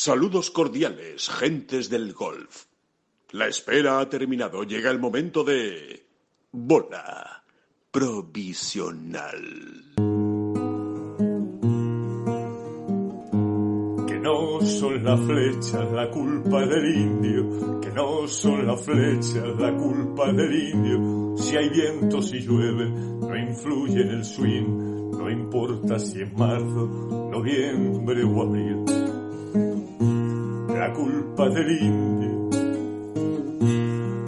Saludos cordiales, gentes del golf. La espera ha terminado. Llega el momento de... Bola provisional. Que no son las flechas la culpa del indio, que no son las flechas la culpa del indio. Si hay viento, si llueve, no influye en el swing, no importa si es marzo, noviembre o abril. La culpa del indio.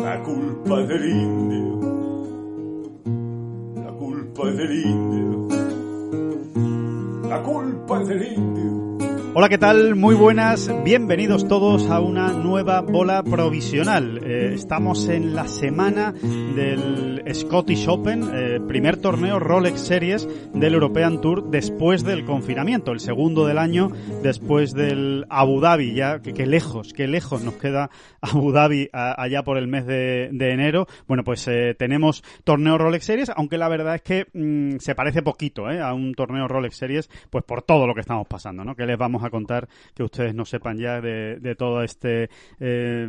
La culpa del indio. La culpa del indio. La culpa del indio. Hola, ¿qué tal? Muy buenas. Bienvenidos todos a una nueva bola provisional. Eh, estamos en la semana del Scottish Open, eh, primer torneo Rolex Series del European Tour después del confinamiento, el segundo del año después del Abu Dhabi. Ya que, lejos, qué lejos nos queda Abu Dhabi allá por el mes de, enero. Bueno, pues eh, tenemos torneo Rolex Series, aunque la verdad es que mm, se parece poquito a un torneo Rolex Series, pues por todo lo que estamos pasando, ¿no? Que les vamos a contar que ustedes no sepan ya de, todo este eh,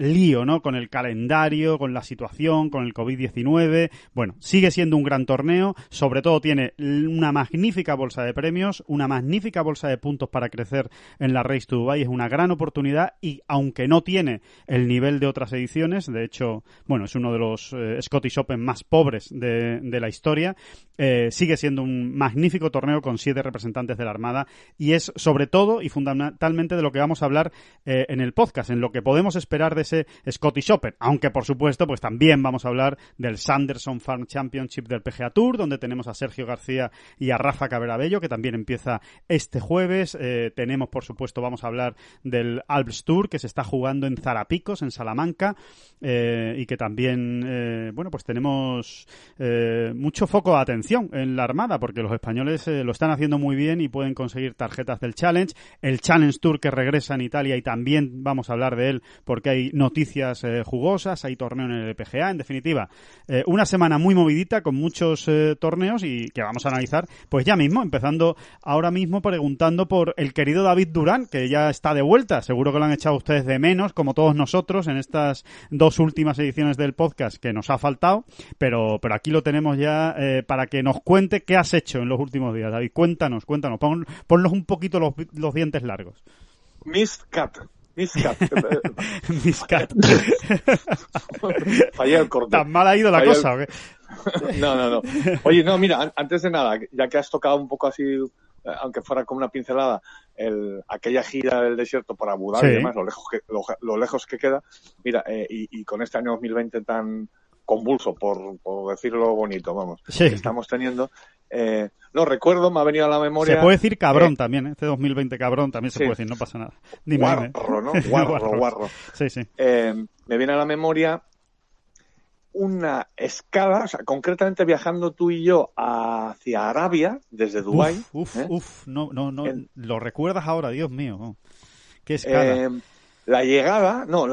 lío, ¿no? Con el calendario, con la situación, con el COVID-19. Bueno, sigue siendo un gran torneo, sobre todo tiene una magnífica bolsa de premios, una magnífica bolsa de puntos para crecer en la Race to Dubai, es una gran oportunidad y aunque no tiene el nivel de otras ediciones, de hecho, bueno, es uno de los eh, Scottish Open más pobres de, la historia, eh, sigue siendo un magnífico torneo con siete representantes de la Armada y es sobre todo y fundamentalmente de lo que vamos a hablar eh, en el podcast, en lo que podemos esperar de ese Scottish Open, aunque por supuesto pues también vamos a hablar del Sanderson Farm Championship del PGA Tour, donde tenemos a Sergio García y a Rafa Caberabello, que también empieza este jueves. Eh, tenemos, por supuesto, vamos a hablar del Alps Tour, que se está jugando en Zarapicos, en Salamanca, eh, y que también, bueno, pues tenemos mucho foco de atención en la Armada, porque los españoles lo están haciendo muy bien y pueden conseguir tarjetas del Challenge, el Challenge Tour que regresa en Italia y también vamos a hablar de él porque hay noticias eh, jugosas, hay torneo en el PGA, en definitiva, eh, una semana muy movidita con muchos eh, torneos y que vamos a analizar pues ya mismo, empezando ahora mismo preguntando por el querido David Durán, que ya está de vuelta, seguro que lo han echado ustedes de menos, como todos nosotros en estas dos últimas ediciones del podcast que nos ha faltado, pero, pero aquí lo tenemos ya para que nos cuente qué has hecho en los últimos días, David, cuéntanos, cuéntanos, ponnos un poquito los, dientes largos. Miss Cat. Miss Miscat. Fallé el corte. Tan mal ha ido la cosa. no, no, no. Oye, no, mira, antes de nada, ya que has tocado un poco así, eh, aunque fuera como una pincelada, el, aquella gira del desierto para Abu y demás, lo lejos que, lo, lejos que queda, mira, eh, y, con este año 2020 tan convulso, por, por decirlo bonito, vamos, sí. estamos teniendo. Eh, no recuerdo, me ha venido a la memoria. Se puede decir cabrón también, ¿eh? este 2020 cabrón también se puede decir, no pasa nada. guarro, ¿no? Guarro, guarro. Sí, sí. Eh, me viene a la memoria una escala, o sea, concretamente viajando tú y yo hacia Arabia desde Dubái. Uf, ¿eh? uf, no, no, no, lo recuerdas ahora, Dios mío. Qué escala la llegada, no,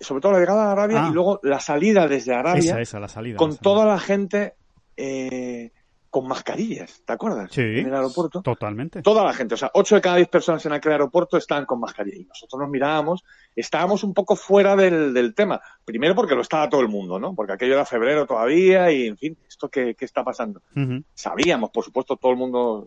sobre todo la llegada a Arabia y ah. luego la salida desde Arabia esa, esa, la salida, con toda la gente eh, con mascarillas, ¿te acuerdas? Sí, en el aeropuerto. Totalmente. Toda la gente, o sea, 8 de cada 10 personas en aquel aeropuerto estaban con mascarillas. y nosotros nos mirábamos, estábamos un poco fuera del, tema, primero porque lo estaba todo el mundo, ¿no? Porque aquello era febrero todavía y, en fin, esto qué está pasando. Sabíamos, por supuesto, todo el mundo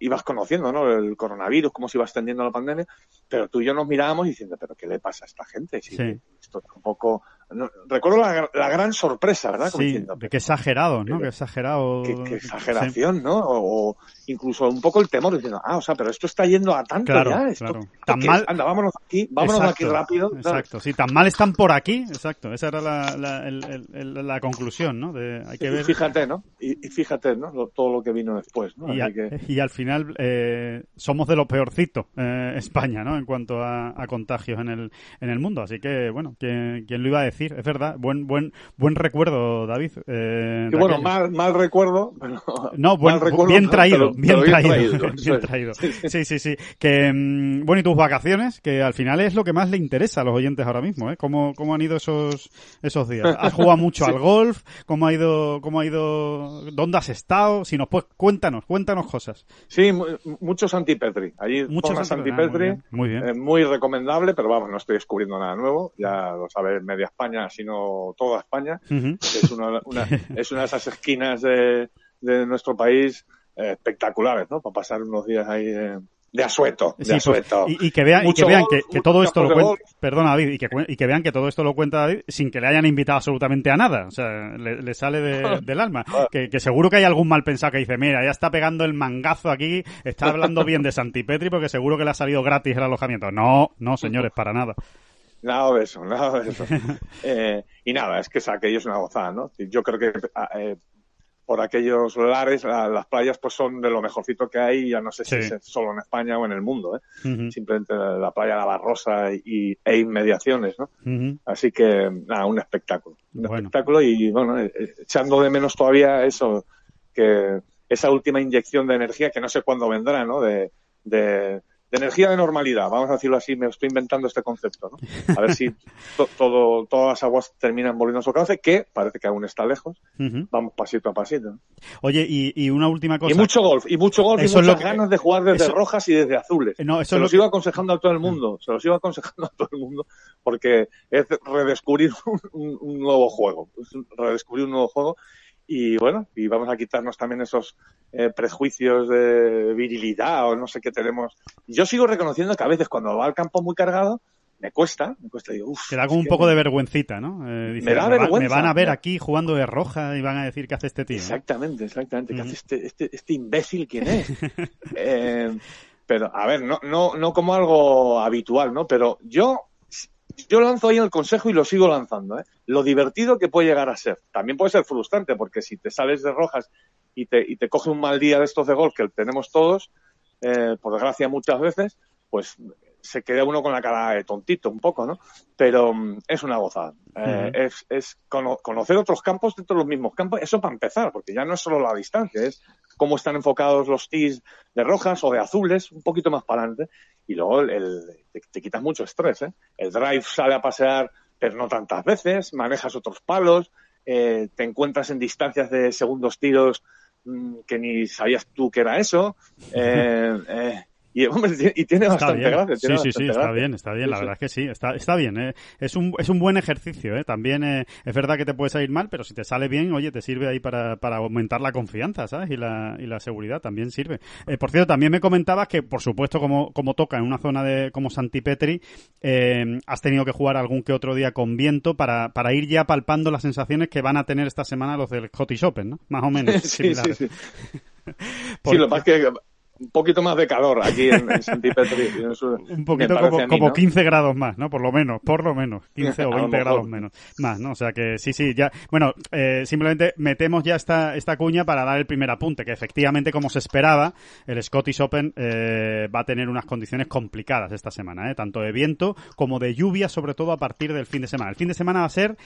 ibas conociendo, ¿no? El coronavirus, cómo se iba extendiendo la pandemia. Pero tú y yo nos mirábamos diciendo, ¿pero qué le pasa a esta gente? sí. Esto tampoco. No, recuerdo la, la, gran sorpresa, ¿verdad? sí, que exagerado, ¿no? Eh, que exagerado. Qué, exageración, ¿no? O, incluso un poco el temor, diciendo, ah, o sea, pero esto está yendo a tanto ya. Esto, Tan Anda, vámonos aquí, vámonos aquí rápido. Exacto, sí, tan mal están por aquí, exacto. Esa era la, conclusión, ¿no? De, hay que ver... fíjate, ¿no? Y, fíjate, ¿no? todo lo que vino después, ¿no? Y, al final eh, somos de lo peorcito, eh, España, ¿no? En cuanto a, contagios en el, en el mundo. Así que, bueno, ¿quién, lo iba a decir? Es verdad, buen, buen, buen recuerdo, David. Eh, bueno, mal, mal recuerdo. Pero... No, buen, bien traído, Bien, traído. bien traído. Sí, sí, sí. Que, mm, bueno, y tus vacaciones, que al final es lo que más le interesa a los oyentes ahora mismo, ¿eh? ¿Cómo, cómo han ido esos, esos días? ¿Has jugado mucho al golf? ¿Cómo ha ido, cómo ha ido, dónde has estado? Si nos puedes, cuéntanos, cuéntanos cosas. Sí, muchos antipetri. Allí muchos antipetri. Ah, muy, bien, eh, muy, recomendable, pero vamos, no estoy descubriendo nada nuevo. Ya lo sabes, media España, sino toda España. es, una, una, es una de esas esquinas de, de nuestro país espectaculares, ¿no? Para pasar unos días ahí de asueto, de pues, asueto. y, que, vean, que, todo esto lo cuenta, perdona David, y que, vean que todo esto lo cuenta David sin que le hayan invitado absolutamente a nada, o sea, le, sale del alma. Que, seguro que hay algún mal pensado que dice, mira, ya está pegando el mangazo aquí, está hablando bien de Santipetri porque seguro que le ha salido gratis el alojamiento. No, no señores, para nada. Nada de eso, nada de eso. Eh, y nada, es que aquello es una gozada, ¿no? Yo creo que ah, eh, por aquellos lares, las playas pues son de lo mejorcito que hay, ya no sé si es solo en España o en el mundo, ¿eh? simplemente la, la playa la y, e inmediaciones, ¿no? Así que, nada, un espectáculo, un espectáculo y, bueno, eh, eh, echando de menos todavía eso, que esa última inyección de energía que no sé cuándo vendrá, ¿no? de de energía de normalidad, vamos a decirlo así, me estoy inventando este concepto, ¿no? A ver si todo, todas las aguas terminan volviendo a su cauce, que parece que aún está lejos, vamos pasito a pasito. Oye, y, una última cosa. Y mucho golf, y mucho golf, y muchas ganas de jugar desde rojas y desde azules. eso se los iba aconsejando a todo el mundo, se los iba aconsejando a todo el mundo, porque es redescubrir un, nuevo juego, redescubrir un nuevo juego y bueno, y vamos a quitarnos también esos eh, prejuicios de virilidad o no sé qué tenemos. Yo sigo reconociendo que a veces cuando va al campo muy cargado, me cuesta, me cuesta, digo, uff. Te da como un poco de vergüencita, ¿no? Eh, me da vergüenza. me van a ver aquí jugando de roja y van a decir qué hace este tío. Exactamente, exactamente. ¿Qué hace este, este, este, imbécil quién es? Eh, pero, a ver, no, no, no como algo habitual, ¿no? Pero yo yo lanzo ahí el consejo y lo sigo lanzando, ¿eh? lo divertido que puede llegar a ser. También puede ser frustrante, porque si te sales de rojas y te, y te coge un mal día de estos de gol que tenemos todos, eh, por desgracia muchas veces, pues se queda uno con la cara de tontito un poco, ¿no? Pero mm, es una gozada. Eh, es, conocer otros campos dentro de los mismos campos, eso para empezar, porque ya no es solo la distancia, es cómo están enfocados los tees de rojas o de azules, un poquito más para adelante, y luego te, quitas mucho estrés, ¿eh? El drive sale a pasear, pero no tantas veces, manejas otros palos, eh, te encuentras en distancias de segundos tiros mm, que ni sabías tú que era eso. Eh, eh y, tiene bastante gracia. sí, sí, sí, está bien, está bien, la verdad es que sí, está, bien. ¿eh? Es, un, es un buen ejercicio, ¿eh? También eh, es verdad que te puedes salir mal, pero si te sale bien, oye, te sirve ahí para, para aumentar la confianza, ¿sabes? Y la, y la seguridad también sirve. Eh, por cierto, también me comentabas que, por supuesto, como, como toca en una zona de como Santipetri, eh, has tenido que jugar algún que otro día con viento para, ir ya palpando las sensaciones que van a tener esta semana los del Scottish Open, ¿no? Más o menos. sí, Sí, lo más que un poquito más de calor aquí en, en Santipetri. un poquito como, 15 grados más, ¿no? Por lo menos, por lo menos, 15 o 20 grados menos. Más, ¿no? O sea que sí, sí, ya. Bueno, eh, simplemente metemos ya esta, esta cuña para dar el primer apunte, que efectivamente, como se esperaba, el Scottish Open eh, va a tener unas condiciones complicadas esta semana, ¿eh? Tanto de viento como de lluvia, sobre todo a partir del fin de semana. El fin de semana va a ser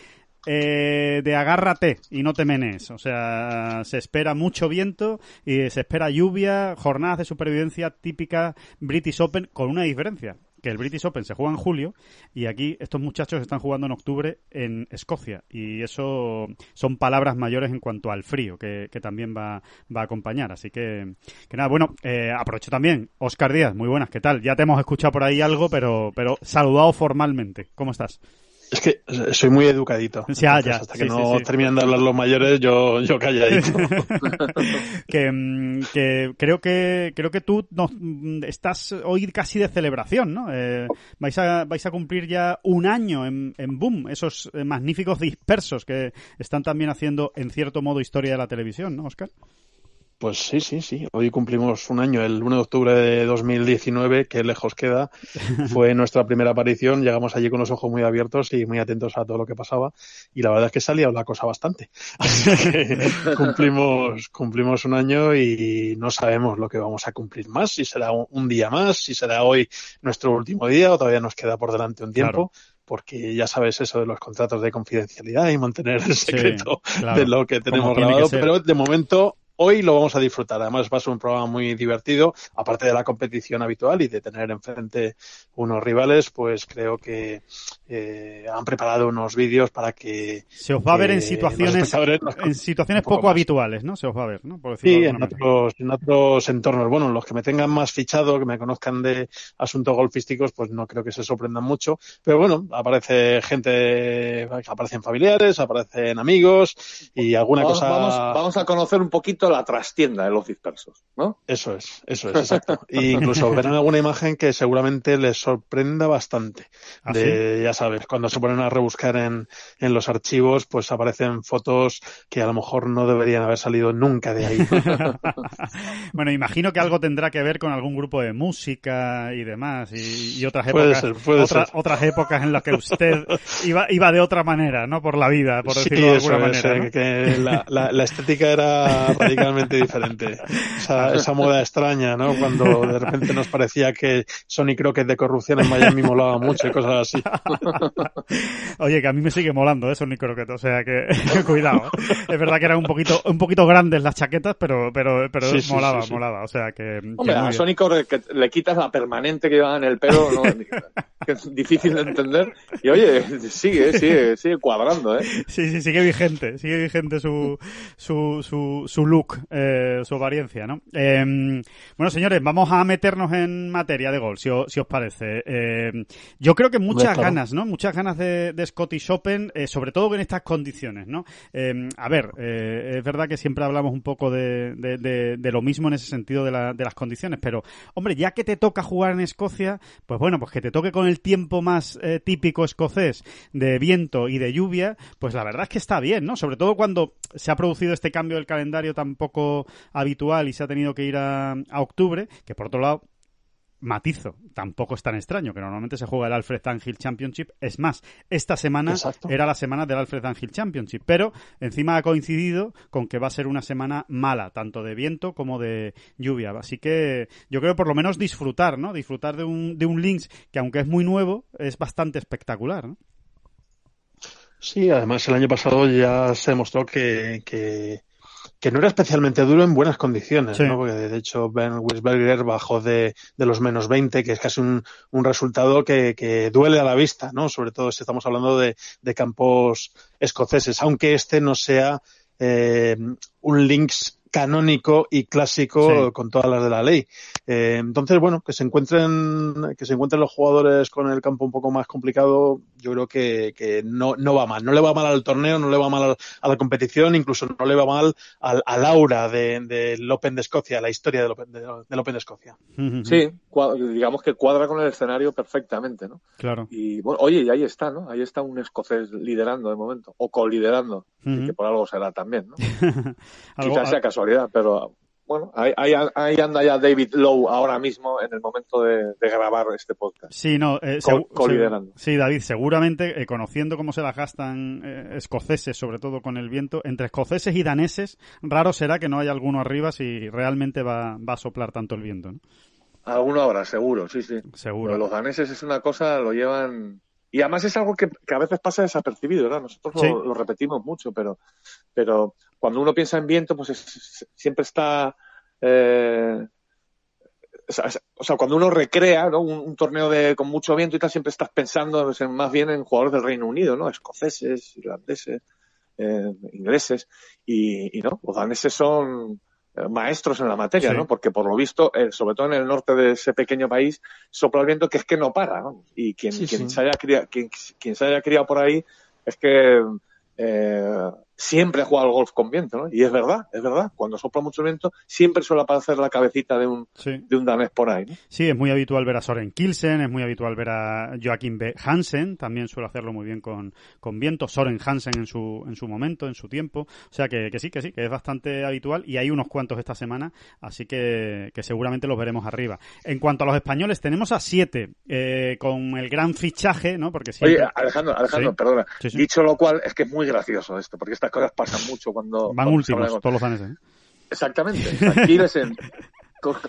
eh, de agárrate y no te menes. O sea, se espera mucho viento y se espera lluvia, jornadas de supervivencia típica British Open, con una diferencia que el British Open se juega en julio y aquí estos muchachos están jugando en octubre en Escocia y eso son palabras mayores en cuanto al frío que, que también va, va, a acompañar. Así que, que nada, bueno, eh, aprovecho también. Oscar Díaz, muy buenas, ¿qué tal? Ya te hemos escuchado por ahí algo, pero, pero saludado formalmente. ¿Cómo estás? Es que soy muy educadito. Ya, Hasta que no terminan de hablar los mayores, yo, yo calladito. que, mm, que, creo que creo que tú nos mm, estás hoy casi de celebración, ¿no? Eh, vais, a, vais a cumplir ya un año en, en Boom, esos eh, magníficos dispersos que están también haciendo, en cierto modo, historia de la televisión, ¿no, Oscar? Pues sí, sí, sí. Hoy cumplimos un año, el 1 de octubre de 2019, que lejos queda. Fue nuestra primera aparición. Llegamos allí con los ojos muy abiertos y muy atentos a todo lo que pasaba. Y la verdad es que salía la cosa bastante. Así que cumplimos, cumplimos un año y no sabemos lo que vamos a cumplir más. Si será un día más, si será hoy nuestro último día o todavía nos queda por delante un tiempo. porque ya sabes eso de los contratos de confidencialidad y mantener el secreto de lo que tenemos grabado, pero de momento hoy lo vamos a disfrutar. Además, va a ser un programa muy divertido, aparte de la competición habitual y de tener enfrente unos rivales, pues creo que eh, han preparado unos vídeos para que se os va a ver en situaciones en situaciones poco, habituales, ¿no? Se os va a ver, ¿no? sí, en otros, en otros, entornos. Bueno, los que me tengan más fichado, que me conozcan de asuntos golfísticos, pues no creo que se sorprendan mucho. Pero bueno, aparece gente, aparecen familiares, aparecen amigos y alguna cosa. vamos a conocer un poquito la trastienda de los dispersos, ¿no? Eso es, eso es, exacto. E incluso verán alguna imagen que seguramente les sorprenda bastante. ¿Ah, ya sabes, cuando se ponen a rebuscar en, los archivos, pues aparecen fotos que a lo mejor no deberían haber salido nunca de ahí. bueno, imagino que algo tendrá que ver con algún grupo de música y demás, y, otras épocas. Otras épocas en las que usted iba, iba de otra manera, ¿no? Por la vida, por decirlo de alguna manera. Eh, la estética era radicalmente diferente. Esa, esa, moda extraña, ¿no? Cuando de repente nos parecía que Sonic Croquet de corrupción en Miami molaba mucho y cosas así. Oye, que a mí me sigue molando ¿eh? Sony Croquet. o sea que cuidado. ¿eh? Es verdad que eran un poquito, un poquito grandes las chaquetas, pero, pero, pero molaba, molaba. O sea que. Hombre, a Sony le quitas la permanente que llevaba en el pelo, ¿no? que es difícil de entender. Y oye, sigue, sigue, sigue cuadrando, ¿eh? Sí, sí, sigue vigente, sigue vigente su, su, su, su look eh, su apariencia, ¿no? Em, bueno, señores, vamos a meternos en materia de gol, si, os parece. Em, yo creo que muchas ganas, ¿no? Muchas ganas de, Scottish Open, eh, sobre todo en estas condiciones, ¿no? Em, a ver, eh, es verdad que siempre hablamos un poco de, lo mismo en ese sentido de, de las condiciones, pero, hombre, ya que te toca jugar en Escocia, pues bueno, pues que te toque con el tiempo más típico escocés de viento y de lluvia, pues la verdad es que está bien, ¿no? Sobre todo cuando se ha producido este cambio del calendario tan poco habitual y se ha tenido que ir a, octubre, que por otro lado matizo, tampoco es tan extraño que normalmente se juega el Alfred Angel Championship. Es más, esta semana era la semana del Alfred Angel Championship, pero encima ha coincidido con que va a ser una semana mala, tanto de viento como de lluvia. Así que yo creo por lo menos disfrutar, ¿no? Disfrutar de un, de un Lynx que aunque es muy nuevo, es bastante espectacular, Sí, además el año pasado ya se demostró que que no era especialmente duro en buenas condiciones, ¿no? Porque de hecho Ben Wisberger bajó de, los menos 20, que es casi un, un resultado que, que, duele a la vista, ¿no? Sobre todo si estamos hablando de, campos escoceses, aunque este no sea eh, un links canónico y clásico con todas las de la ley. Eh, entonces, bueno, que se encuentren, que se encuentren los jugadores con el campo un poco más complicado, yo creo que, no, no va mal. No le va mal al torneo, no le va mal a la competición, incluso no le va mal al, aura del de, Open de Escocia, la historia del Open de, Open Escocia. Sí, digamos que cuadra con el escenario perfectamente, ¿no? Claro. Y bueno, oye, y ahí está, ¿no? Ahí está un escocés liderando de momento, o coliderando, que por algo será también, ¿no? Quizás sea casual pero bueno, ahí, anda ya David Lowe ahora mismo en el momento de, grabar este podcast. Sí, no, eh, Sí, David, seguramente eh, conociendo cómo se las gastan eh, escoceses, sobre todo con el viento, entre escoceses y daneses, raro será que no haya alguno arriba si realmente va, a soplar tanto el viento. ¿no? Alguno ahora seguro, sí, sí. Seguro. Pero los daneses es una cosa, lo llevan y además es algo que, a veces pasa desapercibido, ¿verdad? Nosotros lo, repetimos mucho, pero, pero cuando uno piensa en viento, pues siempre está... Eh, o sea, cuando uno recrea ¿no? un, torneo de, con mucho viento y tal, siempre estás pensando pues, más bien en jugadores del Reino Unido, ¿no? Escoceses, irlandeses, eh, ingleses, y, y, no, los daneses son, eh, maestros en la materia, ¿no? Porque por lo visto, eh, sobre todo en el norte de ese pequeño país, sopla el viento que es que no para, ¿no? Y quien, quien, Se haya criado, quien, quien, se haya criado por ahí es que eh, siempre ha jugado al golf con viento, ¿no? Y es verdad, es verdad. Cuando sopla mucho viento, siempre suele aparecer la cabecita de un, de un danés por ahí. ¿no? Sí, es muy habitual ver a Soren Kielsen, es muy habitual ver a Joaquín Hansen, también suele hacerlo muy bien con, con viento. Soren Hansen en su, en su momento, en su tiempo. O sea que, sí, que sí, que es bastante habitual y hay unos cuantos esta semana, así que, que seguramente los veremos arriba. En cuanto a los españoles, tenemos a siete eh, con el gran fichaje, ¿no? Porque Oye, Alejandro, Alejandro, perdona. Dicho lo cual, es que es muy gracioso esto, porque las cosas pasan mucho cuando... Van cuando últimos, todos los años, ¿eh? Exactamente. Aquí en,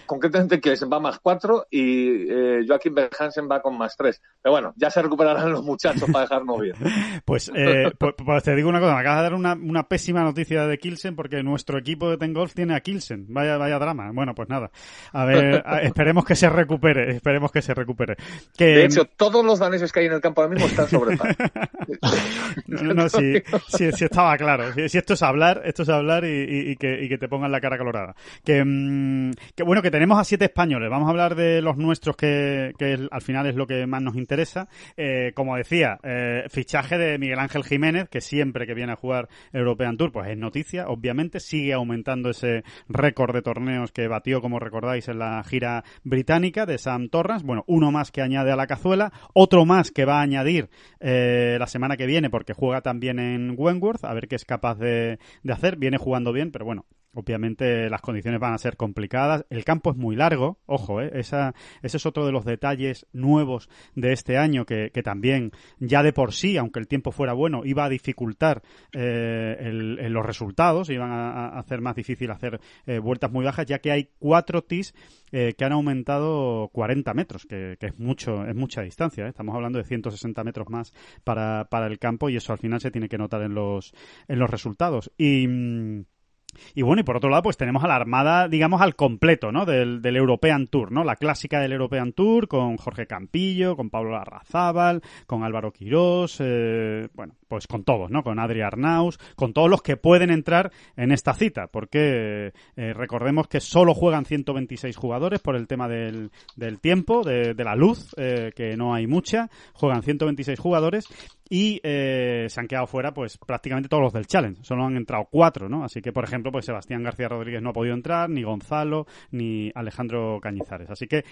concretamente que se va más cuatro y eh, Joaquín Berhansen va con más tres. Pero bueno, ya se recuperarán los muchachos para dejarnos bien. Pues, eh, pues, pues, te digo una cosa, me acabas de dar una, pésima noticia de Kielsen porque nuestro equipo de Tengolf tiene a Kielsen. Vaya, vaya drama. Bueno, pues nada. A ver, esperemos que se recupere, esperemos que se recupere. Que... De hecho, todos los daneses que hay en el campo ahora mismo están sobre no, sí, estaba claro. Si, esto es hablar, esto es hablar y, que, te pongan la cara colorada. que mm, bueno, que tenemos a siete españoles. Vamos a hablar de los nuestros, que, al final es lo que más nos interesa. Eh, como decía, eh, fichaje de Miguel Ángel Jiménez, que siempre que viene a jugar European Tour, pues es noticia, obviamente. Sigue aumentando ese récord de torneos que batió, como recordáis, en la gira británica de Sam Torres. Bueno, uno más que añade a la cazuela, otro más que va a añadir eh, la semana que viene, porque juega también en Wentworth, a ver qué es capaz de hacer. Viene jugando bien, pero bueno, Obviamente las condiciones van a ser complicadas. El campo es muy largo, ojo, eh, ese es otro de los detalles nuevos de este año que, también ya de por sí, aunque el tiempo fuera bueno, iba a dificultar eh, los resultados, iban a, hacer más difícil hacer eh, vueltas muy bajas, ya que hay cuatro tis que han aumentado 40 metros, que, es mucho, es mucha distancia. Estamos hablando de 160 metros más para, el campo y eso al final se tiene que notar en los, en los resultados. Y mm, y bueno, y por otro lado, pues tenemos a la armada, digamos, al completo, ¿no? Del, del, European Tour, ¿no? La clásica del European Tour con Jorge Campillo, con Pablo Arrazábal con Álvaro Quirós, eh, bueno, pues con todos, ¿no? Con Adri Arnaus, con todos los que pueden entrar en esta cita, porque eh, recordemos que solo juegan 126 jugadores por el tema del, del tiempo, de, la luz, eh, que no hay mucha, juegan 126 jugadores y eh, se han quedado fuera pues prácticamente todos los del challenge solo han entrado cuatro no así que por ejemplo pues Sebastián García Rodríguez no ha podido entrar ni Gonzalo ni Alejandro Cañizares así que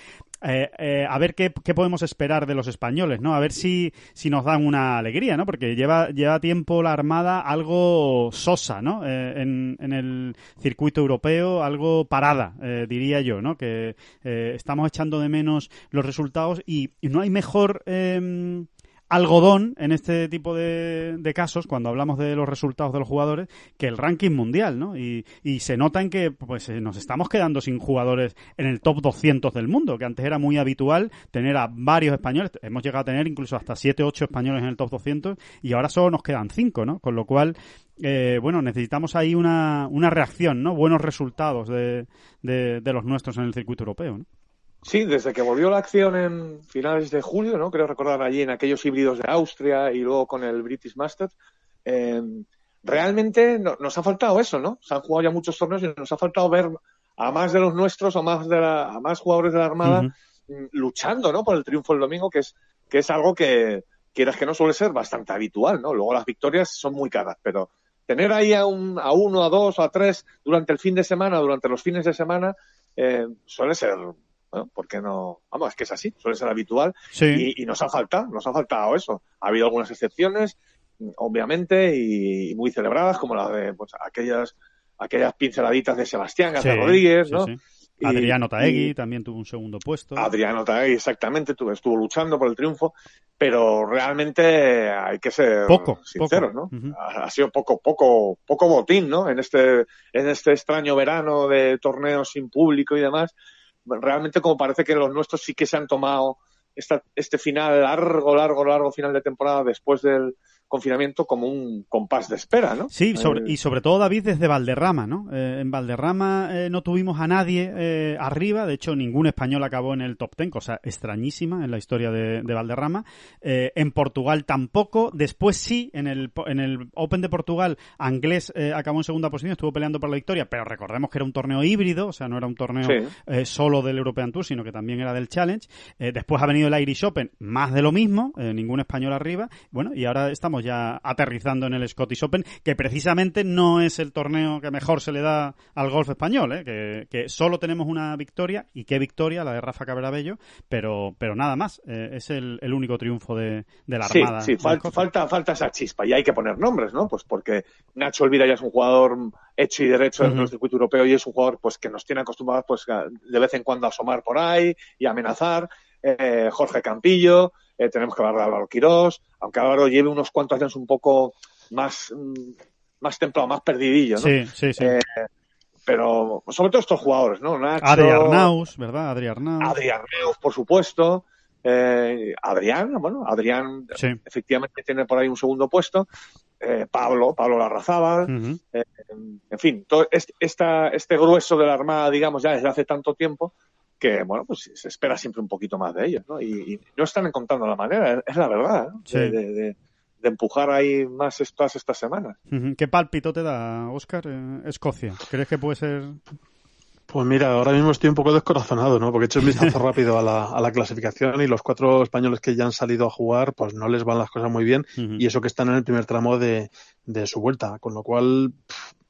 eh, eh a ver qué, qué, podemos esperar de los españoles no a ver si si nos dan una alegría no porque lleva lleva tiempo la armada algo sosa no eh, en, en, el circuito europeo algo parada eh, diría yo no que estamos echando de menos los resultados y, y no hay mejor em, algodón en este tipo de, casos, cuando hablamos de los resultados de los jugadores, que el ranking mundial, ¿no? Y, se nota en que pues eh, nos estamos quedando sin jugadores en el top 200 del mundo, que antes era muy habitual tener a varios españoles, hemos llegado a tener incluso hasta 7, 8 españoles en el top 200 y ahora solo nos quedan 5, ¿no? Con lo cual, eh, bueno, necesitamos ahí una, una reacción, ¿no? Buenos resultados de, de, de los nuestros en el circuito europeo, ¿no? Sí, desde que volvió la acción en finales de julio, ¿no? Creo recordar allí en aquellos híbridos de Austria y luego con el British Masters. Em, realmente nos ha faltado eso, ¿no? Se han jugado ya muchos torneos y nos ha faltado ver a más de los nuestros o más de la, a más jugadores de la Armada mm, luchando, ¿no? Por el triunfo el domingo, que es, que es algo que, quieras que no, suele ser bastante habitual, ¿no? Luego las victorias son muy caras, pero tener ahí a, uno, a dos, o a tres durante el fin de semana, durante los fines de semana, em, suele ser bueno, no? Vamos, es que es así, suele ser habitual y, nos ha faltado, nos ha faltado eso. Ha habido algunas excepciones, obviamente, y, muy celebradas, como las de pues, aquellas aquellas pinceladitas de Sebastián García Rodríguez, ¿no? Adriano Taegui también tuvo un segundo puesto. Adriano Taegui, exactamente, estuvo luchando por el triunfo, pero realmente hay que ser poco, sinceros, ¿no? ha, ha, sido poco, poco, poco botín, ¿no? En este, en este extraño verano de torneos sin público y demás, realmente como parece que los nuestros sí que se han tomado este final largo, largo, largo final de temporada después del, confinamiento como un compás de espera, ¿no? Sí, eh, y sobre todo David desde Valderrama, ¿no? Eh, en Valderrama eh, no tuvimos a nadie arriba, de hecho ningún español acabó en el top ten, cosa extrañísima en la historia de, Valderrama. en Portugal tampoco, después sí, en el, en el Open de Portugal, Anglés acabó en segunda posición, estuvo peleando por la victoria, pero recordemos que era un torneo híbrido, o sea, no era un torneo solo del European Tour, sino que también era del Challenge. después ha venido el Irish Open, más de lo mismo, ningún español arriba, bueno, y ahora estamos ya aterrizando en el Scottish Open, que precisamente no es el torneo que mejor se le da al golf español, ¿eh? que, solo tenemos una victoria, y qué victoria, la de Rafa Cabrabello, pero, pero nada más, eh, es el, único triunfo de, la Armada. Sí, falta, falta esa chispa, y hay que poner nombres, ¿no? Pues porque Nacho Olvida ya es un jugador hecho y derecho en el circuito europeo y es un jugador pues que nos tiene acostumbrados pues de vez en cuando a asomar por ahí y amenazar eh, Jorge Campillo, eh, tenemos que hablar de Álvaro Quirós, aunque Álvaro lleve unos cuantos años un poco más, mm, más templado, más perdidillo, ¿no? Eh, pero sobre todo estos jugadores, ¿no? Nacho, Arnaus, ¿verdad? Adri Arnaus. Adri Arnaus, por supuesto. Adrián, bueno, Adrián efectivamente tiene por ahí un segundo puesto. Pablo, Pablo Larrazábal. en fin, todo este, este grueso de la Armada, digamos, ya desde hace tanto tiempo, que bueno, pues se espera siempre un poquito más de ellos, ¿no? Y, no están encontrando la manera, es la verdad, ¿eh? de, de, empujar ahí más estas estas semanas. ¿Qué palpito te da, Oscar, eh, Escocia? ¿Crees que puede ser pues mira, ahora mismo estoy un poco descorazonado, ¿no? Porque he hecho un vistazo rápido a la, clasificación y los cuatro españoles que ya han salido a jugar, pues no les van las cosas muy bien y eso que están en el primer tramo de, su vuelta. Con lo cual,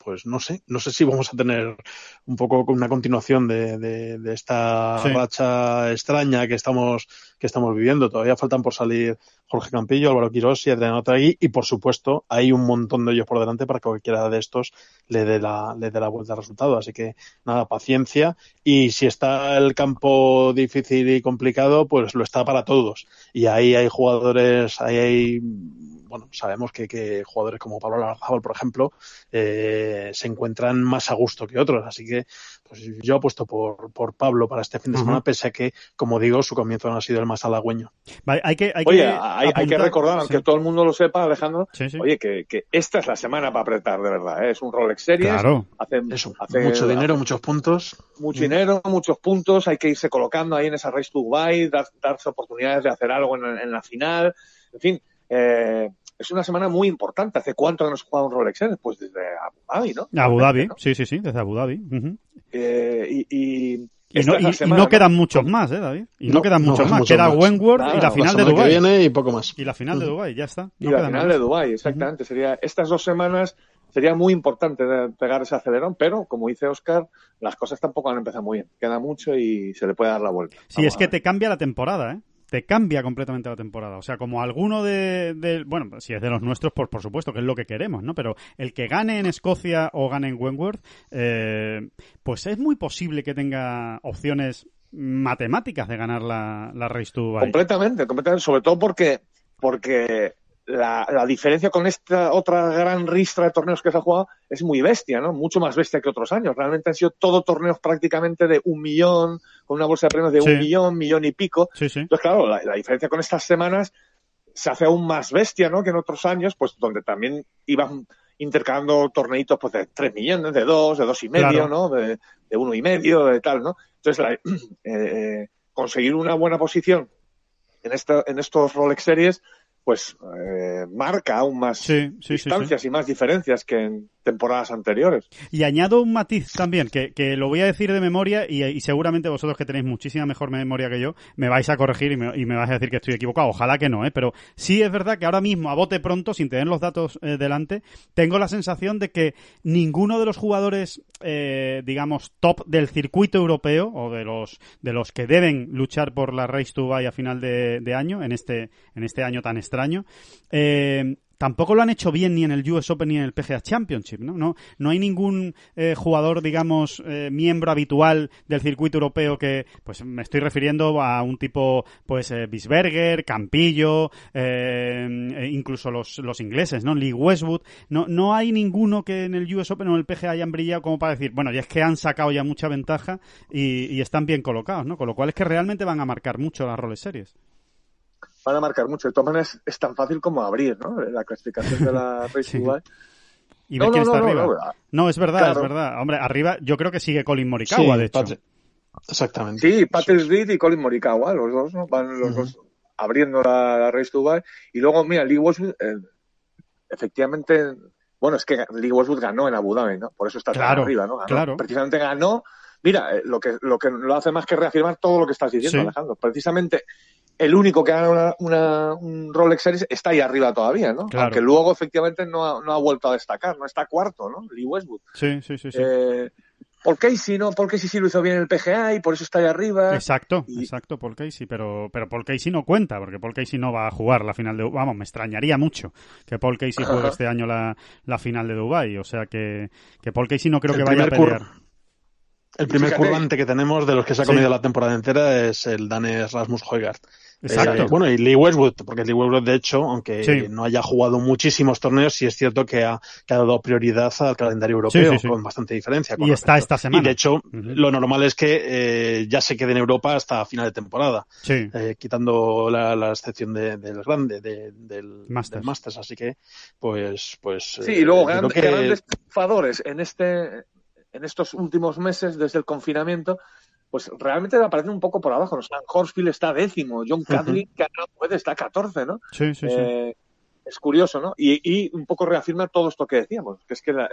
pues no sé, no sé si vamos a tener un poco una continuación de, esta racha extraña que estamos, que estamos viviendo. Todavía faltan por salir Jorge Campillo, Álvaro Quirós y Adriano Tragui. y por supuesto hay un montón de ellos por delante para que cualquiera de estos le dé la, le dé la vuelta al resultado. Así que nada, paciencia y si está el campo difícil y complicado, pues lo está para todos. Y ahí hay jugadores, ahí hay bueno, sabemos que, que jugadores como Pablo Larrazábal, por ejemplo, eh, se encuentran más a gusto que otros. Así que pues yo apuesto por, por Pablo para este fin de semana, pese a que, como digo, su comienzo no ha sido el más halagüeño. hay que, hay oye, hay, que recordar, aunque todo el mundo lo sepa, Alejandro, oye, que, esta es la semana para apretar, de verdad. ¿eh? Es un Rolex Series. Claro. Hace, mucho dinero, muchos puntos. Mucho dinero, muchos puntos. Hay que irse colocando ahí en esa race to Dubai, dar, darse oportunidades de hacer algo en, la final. En fin, eh, es una semana muy importante. ¿Hace cuánto que nos jugaba un Rolex? Pues desde Abu Dhabi, ¿no? Abu Dhabi, sí, sí, sí, desde Abu Dhabi. eh, y, y, no, quedan muchos más, ¿eh, David? Y no, quedan muchos más. Queda Wentworth y la final de Dubái. y poco más. Y la final de Dubái, ya está. y la final de Dubái, exactamente. Sería estas dos semanas sería muy importante pegar ese acelerón, pero como dice Oscar, las cosas tampoco han empezado muy bien. Queda mucho y se le puede dar la vuelta. Sí, es que te cambia la temporada, ¿eh? te cambia completamente la temporada. O sea, como alguno de, bueno, si es de los nuestros, por, por supuesto, que es lo que queremos, ¿no? Pero el que gane en Escocia o gane en Wentworth, eh, pues es muy posible que tenga opciones matemáticas de ganar la, la Race to Completamente, completamente, sobre todo porque porque la, diferencia con esta otra gran ristra de torneos que se ha jugado es muy bestia, ¿no? Mucho más bestia que otros años. Realmente han sido todos torneos prácticamente de un millón, con una bolsa de premios de un millón, millón y pico. Entonces, claro, la, diferencia con estas semanas se hace aún más bestia, ¿no? Que en otros años, pues donde también iban intercambiando torneitos pues de tres millones, de dos, de dos y medio, ¿no? De, uno y medio, de tal, ¿no? Entonces, eh, eh, conseguir una buena posición en, esta, en estos Rolex Series pues eh, marca aún más distancias y más diferencias que en, temporadas anteriores. Y añado un matiz también, que, que lo voy a decir de memoria y, seguramente vosotros que tenéis muchísima mejor memoria que yo, me vais a corregir y me, y me, vais a decir que estoy equivocado. Ojalá que no, ¿eh? pero sí es verdad que ahora mismo, a bote pronto, sin tener los datos eh, delante, tengo la sensación de que ninguno de los jugadores, eh, digamos, top del circuito europeo o de los, de los que deben luchar por la Race to Buy a final de, de año, en este, en este año tan extraño, eh, tampoco lo han hecho bien ni en el US Open ni en el PGA Championship, ¿no? No, no hay ningún eh, jugador, digamos, eh, miembro habitual del circuito europeo que, pues me estoy refiriendo a un tipo, pues, eh, Bisberger, Campillo, eh, e incluso los, los, ingleses, ¿no? Lee Westwood. No, no hay ninguno que en el US Open o en el PGA hayan brillado como para decir, bueno, ya es que han sacado ya mucha ventaja y, y están bien colocados, ¿no? Con lo cual es que realmente van a marcar mucho las roles series van a marcar mucho. De todas es tan fácil como abrir, ¿no? La clasificación de la Race sí. Y no, está arriba. No, es verdad, es verdad. Hombre, arriba yo creo que sigue Colin Morikawa, de hecho. Exactamente. Sí, Patrick Reed y Colin Morikawa, los dos, ¿no? Van los dos abriendo la, Race to Dubai. Y luego, mira, Lee Westwood, eh, efectivamente, bueno, es que Lee Westwood ganó en Abu Dhabi, ¿no? Por eso está claro, arriba, ¿no? Precisamente ganó. Mira, eh, lo que, lo que lo hace más que reafirmar todo lo que estás diciendo, Alejandro. Precisamente el único que haga una, un Rolex Series está ahí arriba todavía, ¿no? Claro. Aunque luego efectivamente no ha, no ha, vuelto a destacar, ¿no? Está cuarto, ¿no? Lee Westwood. Sí, sí, sí. sí. Eh, Paul Casey, ¿no? Paul Casey sí lo hizo bien el PGA y por eso está ahí arriba. Exacto, exacto, Paul Casey, pero, pero Paul Casey no cuenta, porque Paul Casey no va a jugar la final de Vamos, me extrañaría mucho que Paul Casey juegue este año la, final de Dubai, o sea que, que Paul Casey no creo que vaya a pelear. El primer curvante que tenemos de los que se ha comido la temporada entera es el danés Rasmus Højgaard. Eh, Exacto. bueno, y Lee Westwood, porque Lee Westwood, de hecho, aunque no haya jugado muchísimos torneos, sí es cierto que ha, dado prioridad al calendario europeo con bastante diferencia. y está esta semana. Y de hecho, lo normal es que eh, ya se quede en Europa hasta final de temporada, eh, quitando la, excepción del grande, del, Masters. Así que, pues, pues. Sí, y luego grandes, que... grandes triunfadores en este en estos últimos meses desde el confinamiento, pues realmente aparece un poco por abajo. ¿no? Horsfield está décimo, John Cadley, que puede, está catorce, ¿no? Sí, sí, eh, Es curioso, ¿no? Y, un poco reafirma todo esto que decíamos, que es que las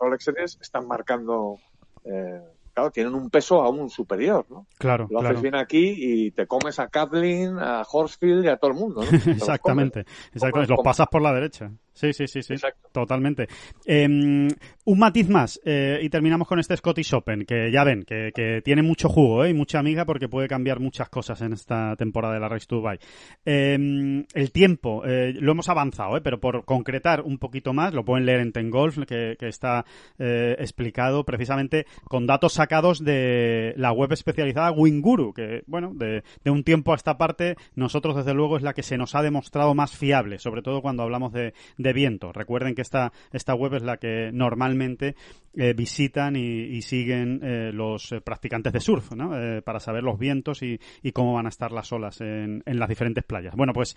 Rolex Series están marcando, eh, claro, tienen un peso aún superior, ¿no? Claro. Lo haces bien aquí y te comes a Kathleen, a Horsfield y a todo el mundo, ¿no? exactamente, exactamente. Los pasas por la derecha. Sí, sí, sí, sí. Totalmente. Em, un matiz más, eh, y terminamos con este Scottish Open, que ya ven, que, tiene mucho jugo ¿eh? y mucha amiga porque puede cambiar muchas cosas en esta temporada de la Race to Dubai. Em, el tiempo, eh, lo hemos avanzado, pero por concretar un poquito más, lo pueden leer en Ten Golf, que, está explicado precisamente con datos sacados de la web especializada Winguru, que, bueno, de, un tiempo a esta parte, nosotros desde luego es la que se nos ha demostrado más fiable, sobre todo cuando hablamos de de viento. Recuerden que esta, esta web es la que normalmente eh, visitan y, siguen eh, los eh, practicantes de surf, ¿no? para saber los vientos y, cómo van a estar las olas en, las diferentes playas. Bueno, pues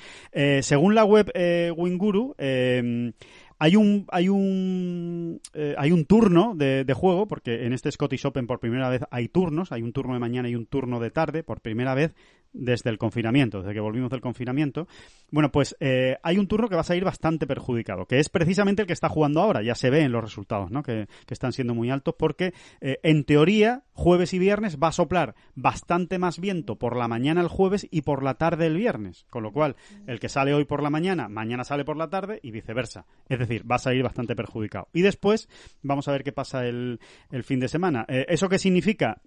según la web Winguru, hay un hay un hay un turno de, de, juego porque en este Scottish Open por primera vez hay turnos hay un turno de mañana y un turno de tarde por primera vez desde el confinamiento, desde que volvimos del confinamiento. Bueno, pues eh, hay un turno que va a salir bastante perjudicado, que es precisamente el que está jugando ahora. Ya se ve en los resultados, ¿no? Que, están siendo muy altos, porque eh, en teoría, jueves y viernes va a soplar bastante más viento por la mañana el jueves y por la tarde el viernes. Con lo cual, el que sale hoy por la mañana, mañana sale por la tarde y viceversa. Es decir, va a salir bastante perjudicado. Y después, vamos a ver qué pasa el, fin de semana. Eh, ¿Eso qué significa?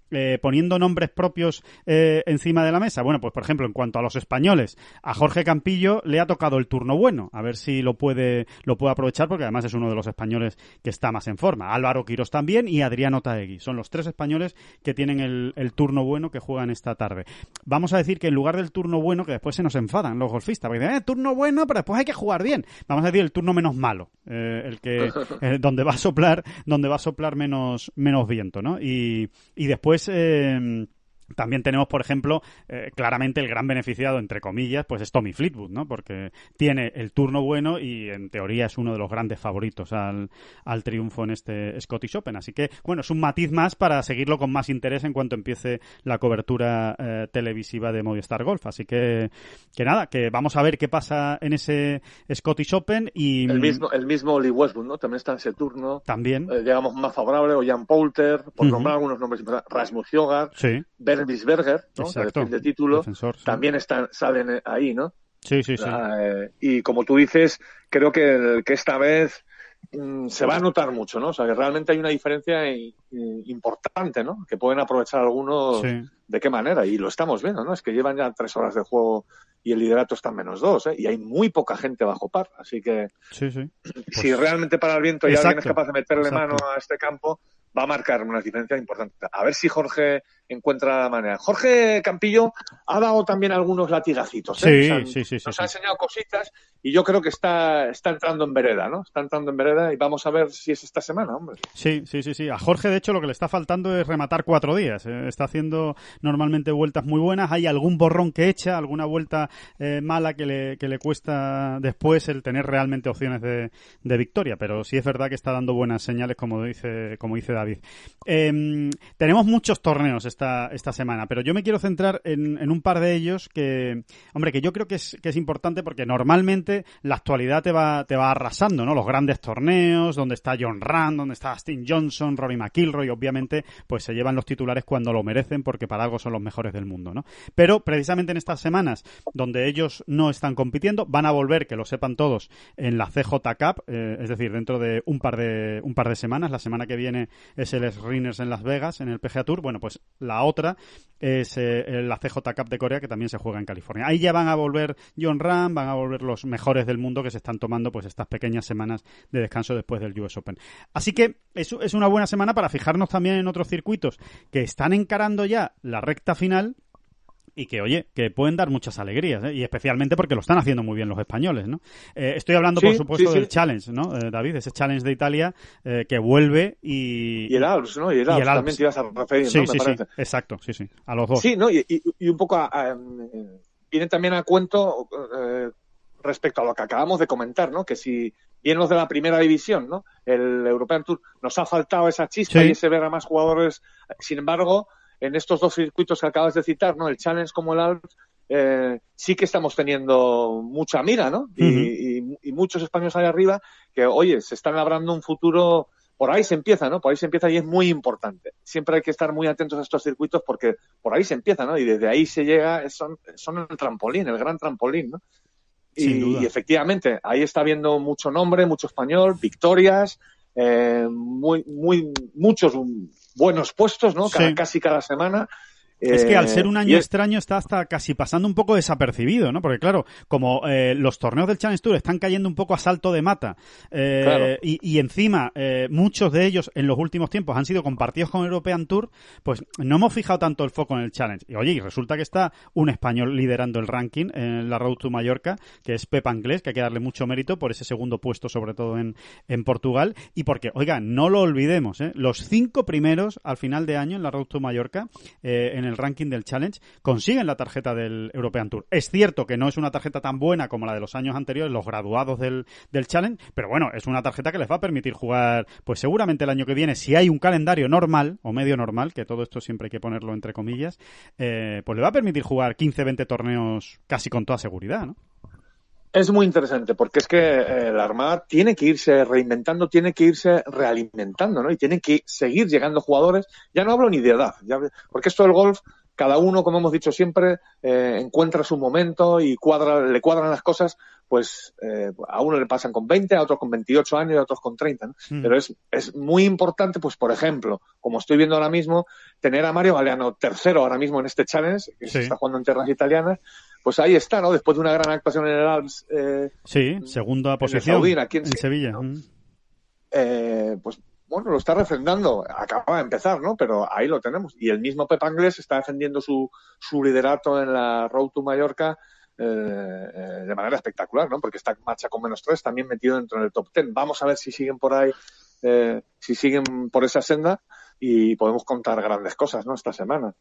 poniendo nombres propios encima de la mesa bueno, pues por ejemplo, en cuanto a los españoles, a Jorge Campillo le ha tocado el turno bueno, a ver si lo puede, lo aprovechar, porque además es uno de los españoles que está más en forma. Álvaro Quirós también y Adriano Taegui. Son los tres españoles que tienen el, turno bueno que juegan esta tarde. Vamos a decir que en lugar del turno bueno, que después se nos enfadan los golfistas, porque dicen, eh, turno bueno, pero después hay que jugar bien. Vamos a decir el turno menos malo, eh, el que, eh, donde va a soplar, donde va a soplar menos, menos viento, ¿no? Y, después, eh, también tenemos, por ejemplo, eh, claramente el gran beneficiado, entre comillas, pues es Tommy Fleetwood, ¿no? Porque tiene el turno bueno y en teoría es uno de los grandes favoritos al, al triunfo en este Scottish Open. Así que, bueno, es un matiz más para seguirlo con más interés en cuanto empiece la cobertura eh, televisiva de Movistar Golf. Así que, que nada, que vamos a ver qué pasa en ese Scottish Open y... El mismo, el mismo Lee Westwood, ¿no? También está en ese turno. También. Eh, más favorable, o Jan Poulter, por nombrar algunos nombres, Rasmus Yogar, sí. Lisberger, ¿no? de título, también están, salen eh, ahí, ¿no? Sí, sí, sí. Ah, eh, y como tú dices, creo que, esta vez mm, se va a notar mucho, ¿no? O sea, que realmente hay una diferencia importante, ¿no? Que pueden aprovechar algunos de qué manera. Y lo estamos viendo, ¿no? Es que llevan ya tres horas de juego y el liderato está en menos dos, ¿eh? Y hay muy poca gente bajo par. Así que sí, si pues realmente para el viento ya alguien es capaz de meterle mano a este campo, va a marcar una diferencia importante. A ver si Jorge encuentra la manera. Jorge Campillo ha dado también algunos latigacitos. ¿eh? Sí, sí, sí, Nos ha enseñado cositas y yo creo que está, entrando en vereda, ¿no? Está entrando en vereda y vamos a ver si es esta semana, hombre. Sí, sí, sí, sí. A Jorge, de hecho, lo que le está faltando es rematar cuatro días. ¿eh? Está haciendo normalmente vueltas muy buenas. Hay algún borrón que echa, alguna vuelta eh, mala que le, cuesta después el tener realmente opciones de, victoria. Pero sí es verdad que está dando buenas señales, como dice, como dice David. Em, tenemos muchos torneos esta, esta semana, pero yo me quiero centrar en, un par de ellos que, hombre, que yo creo que es, importante porque normalmente la actualidad te va, te va arrasando, ¿no? Los grandes torneos, donde está John Rand, donde está Astin Johnson, Rory McIlroy, obviamente, pues se llevan los titulares cuando lo merecen porque para algo son los mejores del mundo, ¿no? Pero precisamente en estas semanas donde ellos no están compitiendo, van a volver, que lo sepan todos, en la CJ Cup, eh, es decir, dentro de un par de un par de semanas, la semana que viene es el Srinners en Las Vegas, en el PGA Tour. Bueno, pues la otra es eh, la CJ Cup de Corea, que también se juega en California. Ahí ya van a volver John Ram, van a volver los mejores del mundo que se están tomando pues estas pequeñas semanas de descanso después del US Open. Así que es una buena semana para fijarnos también en otros circuitos que están encarando ya la recta final y que, oye, que pueden dar muchas alegrías, ¿eh? y especialmente porque lo están haciendo muy bien los españoles, ¿no? Eh, estoy hablando, por supuesto, del Challenge, ¿no, eh, David? Ese Challenge de Italia que vuelve y... Y el Alps, ¿no? Y el Alps, también te ibas a referir, ¿no? Sí, exacto, sí, sí, a los dos. Sí, ¿no? Y, y, un poco a, em, viene también a cuento respecto a lo que acabamos de comentar, ¿no? Que si bien los de la primera división, ¿no? El European Tour nos ha faltado esa chispa y ese ver a más jugadores, sin embargo en estos dos circuitos que acabas de citar, ¿no? El Challenge como el Alps, eh, sí que estamos teniendo mucha mira, ¿no? y, muchos españoles allá arriba que, oye, se están labrando un futuro, por ahí se empieza, ¿no? Por ahí se empieza y es muy importante. Siempre hay que estar muy atentos a estos circuitos porque por ahí se empieza, ¿no? Y desde ahí se llega, son, son el trampolín, el gran trampolín, ¿no? Y, efectivamente, ahí está habiendo mucho nombre, mucho español, victorias, eh, muy, muy, muchos buenos puestos, ¿no? Cada, Casi cada semana. Es que al ser eh, un año extraño está hasta casi pasando un poco desapercibido, ¿no? Porque claro, como eh, los torneos del Challenge Tour están cayendo un poco a salto de mata eh, y, encima muchos de ellos en los últimos tiempos han sido compartidos con European Tour, pues no hemos fijado tanto el foco en el Challenge. Y oye, y resulta que está un español liderando el ranking en la Road to Mallorca, que es Pepa Inglés, que hay que darle mucho mérito por ese segundo puesto, sobre todo en, en Portugal. Y porque, oiga, no lo olvidemos, los cinco primeros al final de año en la Road to Mallorca, en el el ranking del Challenge consiguen la tarjeta del European Tour. Es cierto que no es una tarjeta tan buena como la de los años anteriores, los graduados del, Challenge, pero bueno, es una tarjeta que les va a permitir jugar, pues seguramente el año que viene, si hay un calendario normal o medio normal, que todo esto siempre hay que ponerlo entre comillas, eh, pues le va a permitir jugar 15-20 torneos casi con toda seguridad, ¿no? Es muy interesante porque es que eh, la Armada tiene que irse reinventando, tiene que irse realimentando, ¿no? Y tiene que seguir llegando jugadores. Ya no hablo ni de edad, ya, porque esto del golf, cada uno, como hemos dicho siempre, eh, encuentra su momento y cuadra, le cuadran las cosas, pues eh, a uno le pasan con 20, a otros con 28 años y a otros con 30. Mm. Pero es, es muy importante, pues por ejemplo, como estoy viendo ahora mismo, tener a Mario Galeano tercero ahora mismo en este challenge, que se está jugando en tierras italianas, pues ahí está, ¿no? Después de una gran actuación en el Alps. Eh, sí, segunda posición. En, Sevilla. Mm. Eh, pues bueno, lo está refrendando. Acaba de empezar, ¿no? Pero ahí lo tenemos. Y el mismo Pep Anglés está defendiendo su, liderato en la Road to Mallorca. Eh, de manera espectacular, ¿no? Porque está marcha con menos tres, también metido dentro del top ten. Vamos a ver si siguen por ahí, si siguen por esa senda y podemos contar grandes cosas, ¿no? Esta semana.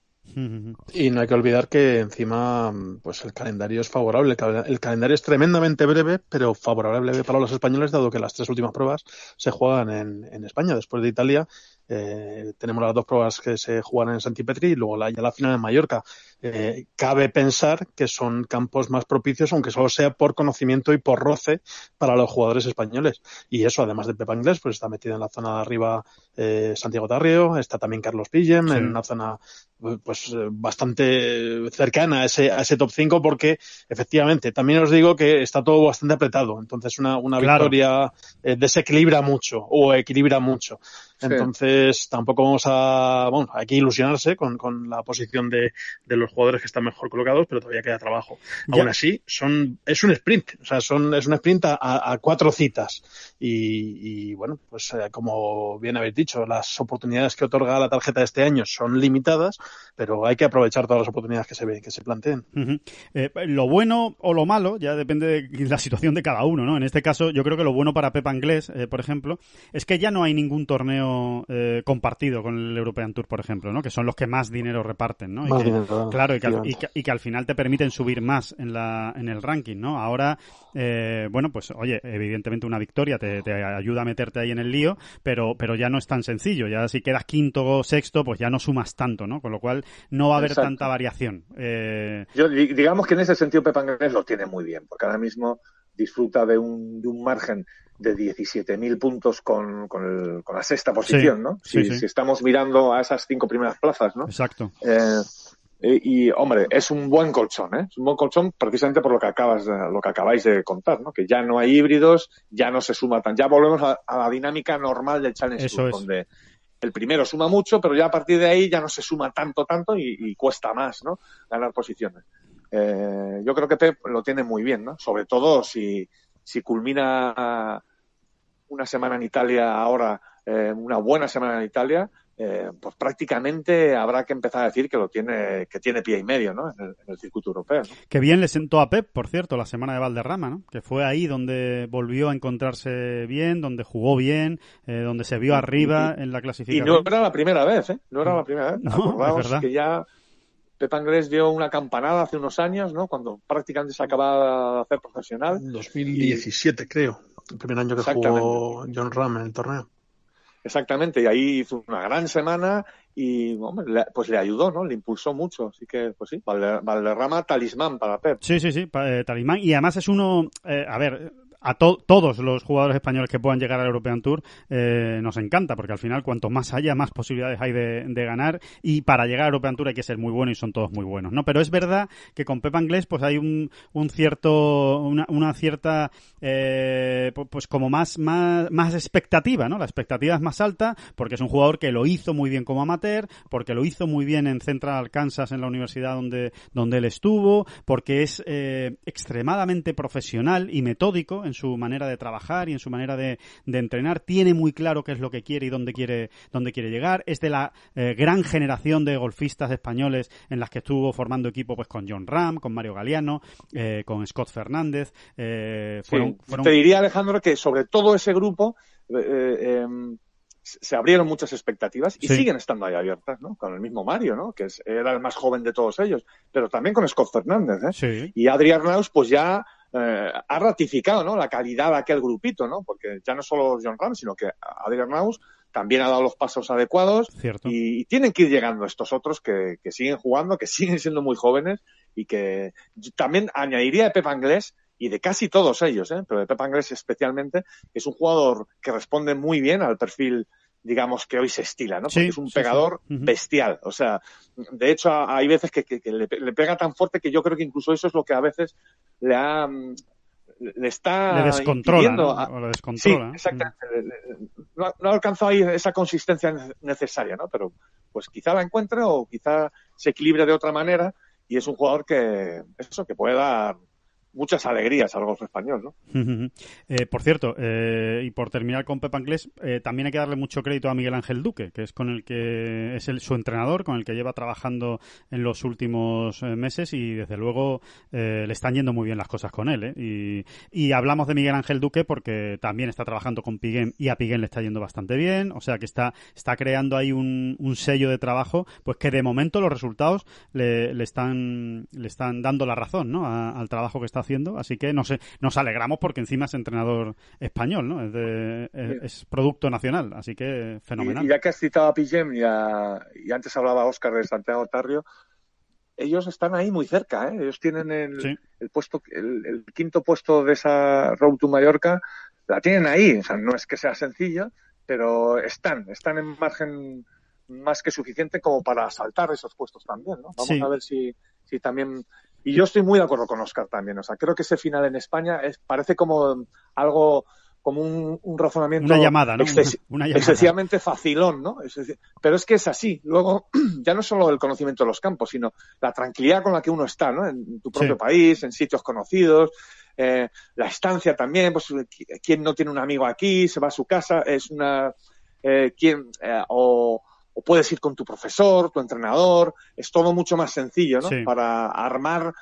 Y no hay que olvidar que encima pues el calendario es favorable. El calendario es tremendamente breve, pero favorable para los españoles, dado que las tres últimas pruebas se juegan en, España. Después de Italia eh, tenemos las dos pruebas que se juegan en Petri y luego la, ya la final en Mallorca eh, cabe pensar que son campos más propicios, aunque solo sea por conocimiento y por roce para los jugadores españoles. Y eso, además de Pepa Inglés, pues está metido en la zona de arriba eh, Santiago Tarrio, está también Carlos Pillem, en una zona eh, pues eh, bastante cercana a ese, a ese top 5, porque efectivamente, también os digo que está todo bastante apretado. Entonces, una, una victoria eh, desequilibra mucho o equilibra mucho. Entonces, tampoco vamos a, bueno, hay que ilusionarse con, con la posición de, de los jugadores que están mejor colocados, pero todavía queda trabajo. Aún así, son, es un sprint, o sea, son, es un sprint a, cuatro citas. Y, bueno, pues eh, como bien habéis dicho, las oportunidades que otorga la tarjeta este año son limitadas, pero hay que aprovechar todas las oportunidades que se, que se planteen. Eh, lo bueno o lo malo, ya depende de la situación de cada uno, ¿no? En este caso, yo creo que lo bueno para Pepa Inglés, eh, por ejemplo, es que ya no hay ningún torneo compartido con el European Tour, por ejemplo, ¿no? Que son los que más dinero reparten, ¿no? Claro, y que, al, y, que, al, final te permiten subir más en, la, en el ranking, ¿no? Ahora, eh, bueno, pues oye, evidentemente una victoria te, ayuda a meterte ahí en el lío, pero, pero ya no es tan sencillo. Ya si quedas quinto o sexto, pues ya no sumas tanto, ¿no? Con lo cual no va a haber tanta variación. Eh, Yo, digamos que en ese sentido Pepa lo tiene muy bien, porque ahora mismo disfruta de un, de un margen de 17.000 puntos con, la sexta posición, ¿no? si, si, estamos mirando a esas cinco primeras plazas, ¿no? Exacto. Eh, y, hombre, es un buen colchón, ¿eh? Es un buen colchón precisamente por lo que acabas, lo que acabáis de contar, ¿no? Que ya no hay híbridos, ya no se suma tan, ya volvemos a, la dinámica normal del Challenge donde el primero suma mucho, pero ya a partir de ahí ya no se suma tanto, tanto y, cuesta más, ¿no? Ganar posiciones. Eh, yo creo que Pep lo tiene muy bien, ¿no? Sobre todo si, si culmina una semana en Italia ahora, eh, una buena semana en Italia, eh, pues prácticamente habrá que empezar a decir que lo tiene, que tiene pie y medio, En el, circuito europeo. Que bien le sentó a Pep, por cierto, la semana de Valderrama, ¿no? Que fue ahí donde volvió a encontrarse bien, donde jugó bien, eh, donde se vio arriba en la clasificación. Y no era la primera vez, ¿eh? No era la primera vez. No, es que ya Pep Anglés dio una campanada hace unos años, ¿no? Cuando prácticamente se acababa de hacer profesional. En 2017, creo. El primer año que jugó John Ram en el torneo. Exactamente, y ahí hizo una gran semana y hombre, pues le ayudó, ¿no? Le impulsó mucho. Así que, pues sí, Valderrama, talismán para Pep. Sí, sí, sí, eh, talismán. Y además es uno, eh, a ver, a todos los jugadores españoles que puedan llegar al European Tour eh, nos encanta, porque al final cuanto más haya, más posibilidades hay de, ganar y para llegar al European Tour hay que ser muy bueno y son todos muy buenos, ¿no? Pero es verdad que con Pepa Inglés pues hay un, cierto, una, cierta, eh, pues como más, más, más expectativa, ¿no? La expectativa es más alta porque es un jugador que lo hizo muy bien como amateur, porque lo hizo muy bien en Central Kansas, en la universidad donde, donde él estuvo, porque es eh, extremadamente profesional y metódico en su manera de trabajar y en su manera de, entrenar. Tiene muy claro qué es lo que quiere y dónde quiere, dónde quiere llegar. Es de la eh, gran generación de golfistas españoles en las que estuvo formando equipo pues con John Ram, con Mario Galeano, eh, con Scott Fernández. Eh, te diría, Alejandro, que sobre todo ese grupo em, se abrieron muchas expectativas y siguen estando ahí abiertas, ¿no? Con el mismo Mario, ¿no? Que era el más joven de todos ellos, pero también con Scott Fernández, ¿eh? Y Adrián Raus, pues ya eh, ha ratificado ¿no? la calidad de aquel grupito, ¿no? Porque ya no solo John Ram, sino que Adrian Mouse también ha dado los pasos adecuados Cierto. Y, tienen que ir llegando estos otros que, siguen jugando, que siguen siendo muy jóvenes y que también añadiría de Pep Anglés y de casi todos ellos, ¿eh? pero de Pep Anglés especialmente, es un jugador que responde muy bien al perfil digamos, que hoy se estila, ¿no? Porque es un pegador bestial. O sea, de hecho, hay veces que, le, pega tan fuerte que yo creo que incluso eso es lo que a veces le ha le está le ¿no? descontrola. Sí, ¿eh? exactamente. No, no, ahí esa consistencia necesaria, ¿no? Pero pues quizá la encuentre o quizá se equilibre de otra manera y es un jugador que eso que pueda muchas alegrías al golf español, ¿no? Eh, por cierto, eh, y por terminar con Pepa Anglés, eh, también hay que darle mucho crédito a Miguel Ángel Duque, que es con el que es su entrenador, con el que lleva trabajando en los últimos meses y desde luego le están yendo muy bien las cosas con él. Y, hablamos de Miguel Ángel Duque porque también está trabajando con Piguén y a Piguén le está yendo bastante bien, o sea que está, está creando ahí un, sello de trabajo, pues que de momento los resultados le, están, le están dando la razón ¿no? al trabajo que está haciendo, así que nos, nos alegramos porque encima es entrenador español, ¿no? Es, producto nacional, así que fenomenal. Y, ya que has citado a Pijem y, antes hablaba Oscar de Santiago Tarrio, ellos están ahí muy cerca, ¿eh? ellos tienen el, puesto, el, quinto puesto de esa Road to Mallorca, la tienen ahí, no es que sea sencilla, pero están, están en margen más que suficiente como para saltar esos puestos también, Vamos a ver si, si también y yo estoy muy de acuerdo con Oscar también. O sea, creo que ese final en España es, parece como algo como un, razonamiento una llamada, ¿no? excesivamente facilón, ¿no? Pero es que es así. Luego, ya no solo el conocimiento de los campos, sino la tranquilidad con la que uno está, ¿no? En tu propio país, en sitios conocidos, eh, la estancia también, pues quien no tiene un amigo aquí, se va a su casa, es una... Eh, quien, eh, o o puedes ir con tu profesor, tu entrenador, es todo mucho más sencillo, ¿no? Para armar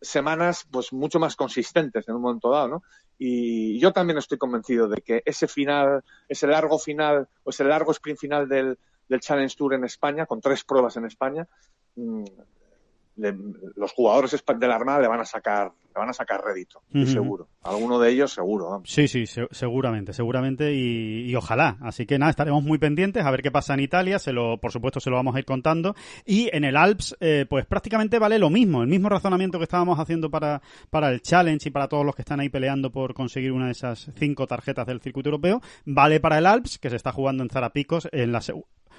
semanas pues mucho más consistentes en un momento dado, ¿no? Y yo también estoy convencido de que ese final, ese largo final, o ese largo sprint final del Challenge Tour en España, con tres pruebas en España, mm, los jugadores de la Armada le van a sacar le van a sacar rédito, seguro. Alguno de ellos seguro. Sí, sí, seguramente, seguramente y, ojalá. Así que nada, estaremos muy pendientes a ver qué pasa en Italia. Se lo, por supuesto, se lo vamos a ir contando. Y en el Alps, eh, pues prácticamente vale lo mismo, el mismo razonamiento que estábamos haciendo para, para el Challenge y para todos los que están ahí peleando por conseguir una de esas cinco tarjetas del circuito europeo. Vale para el Alps, que se está jugando en Zarapicos en la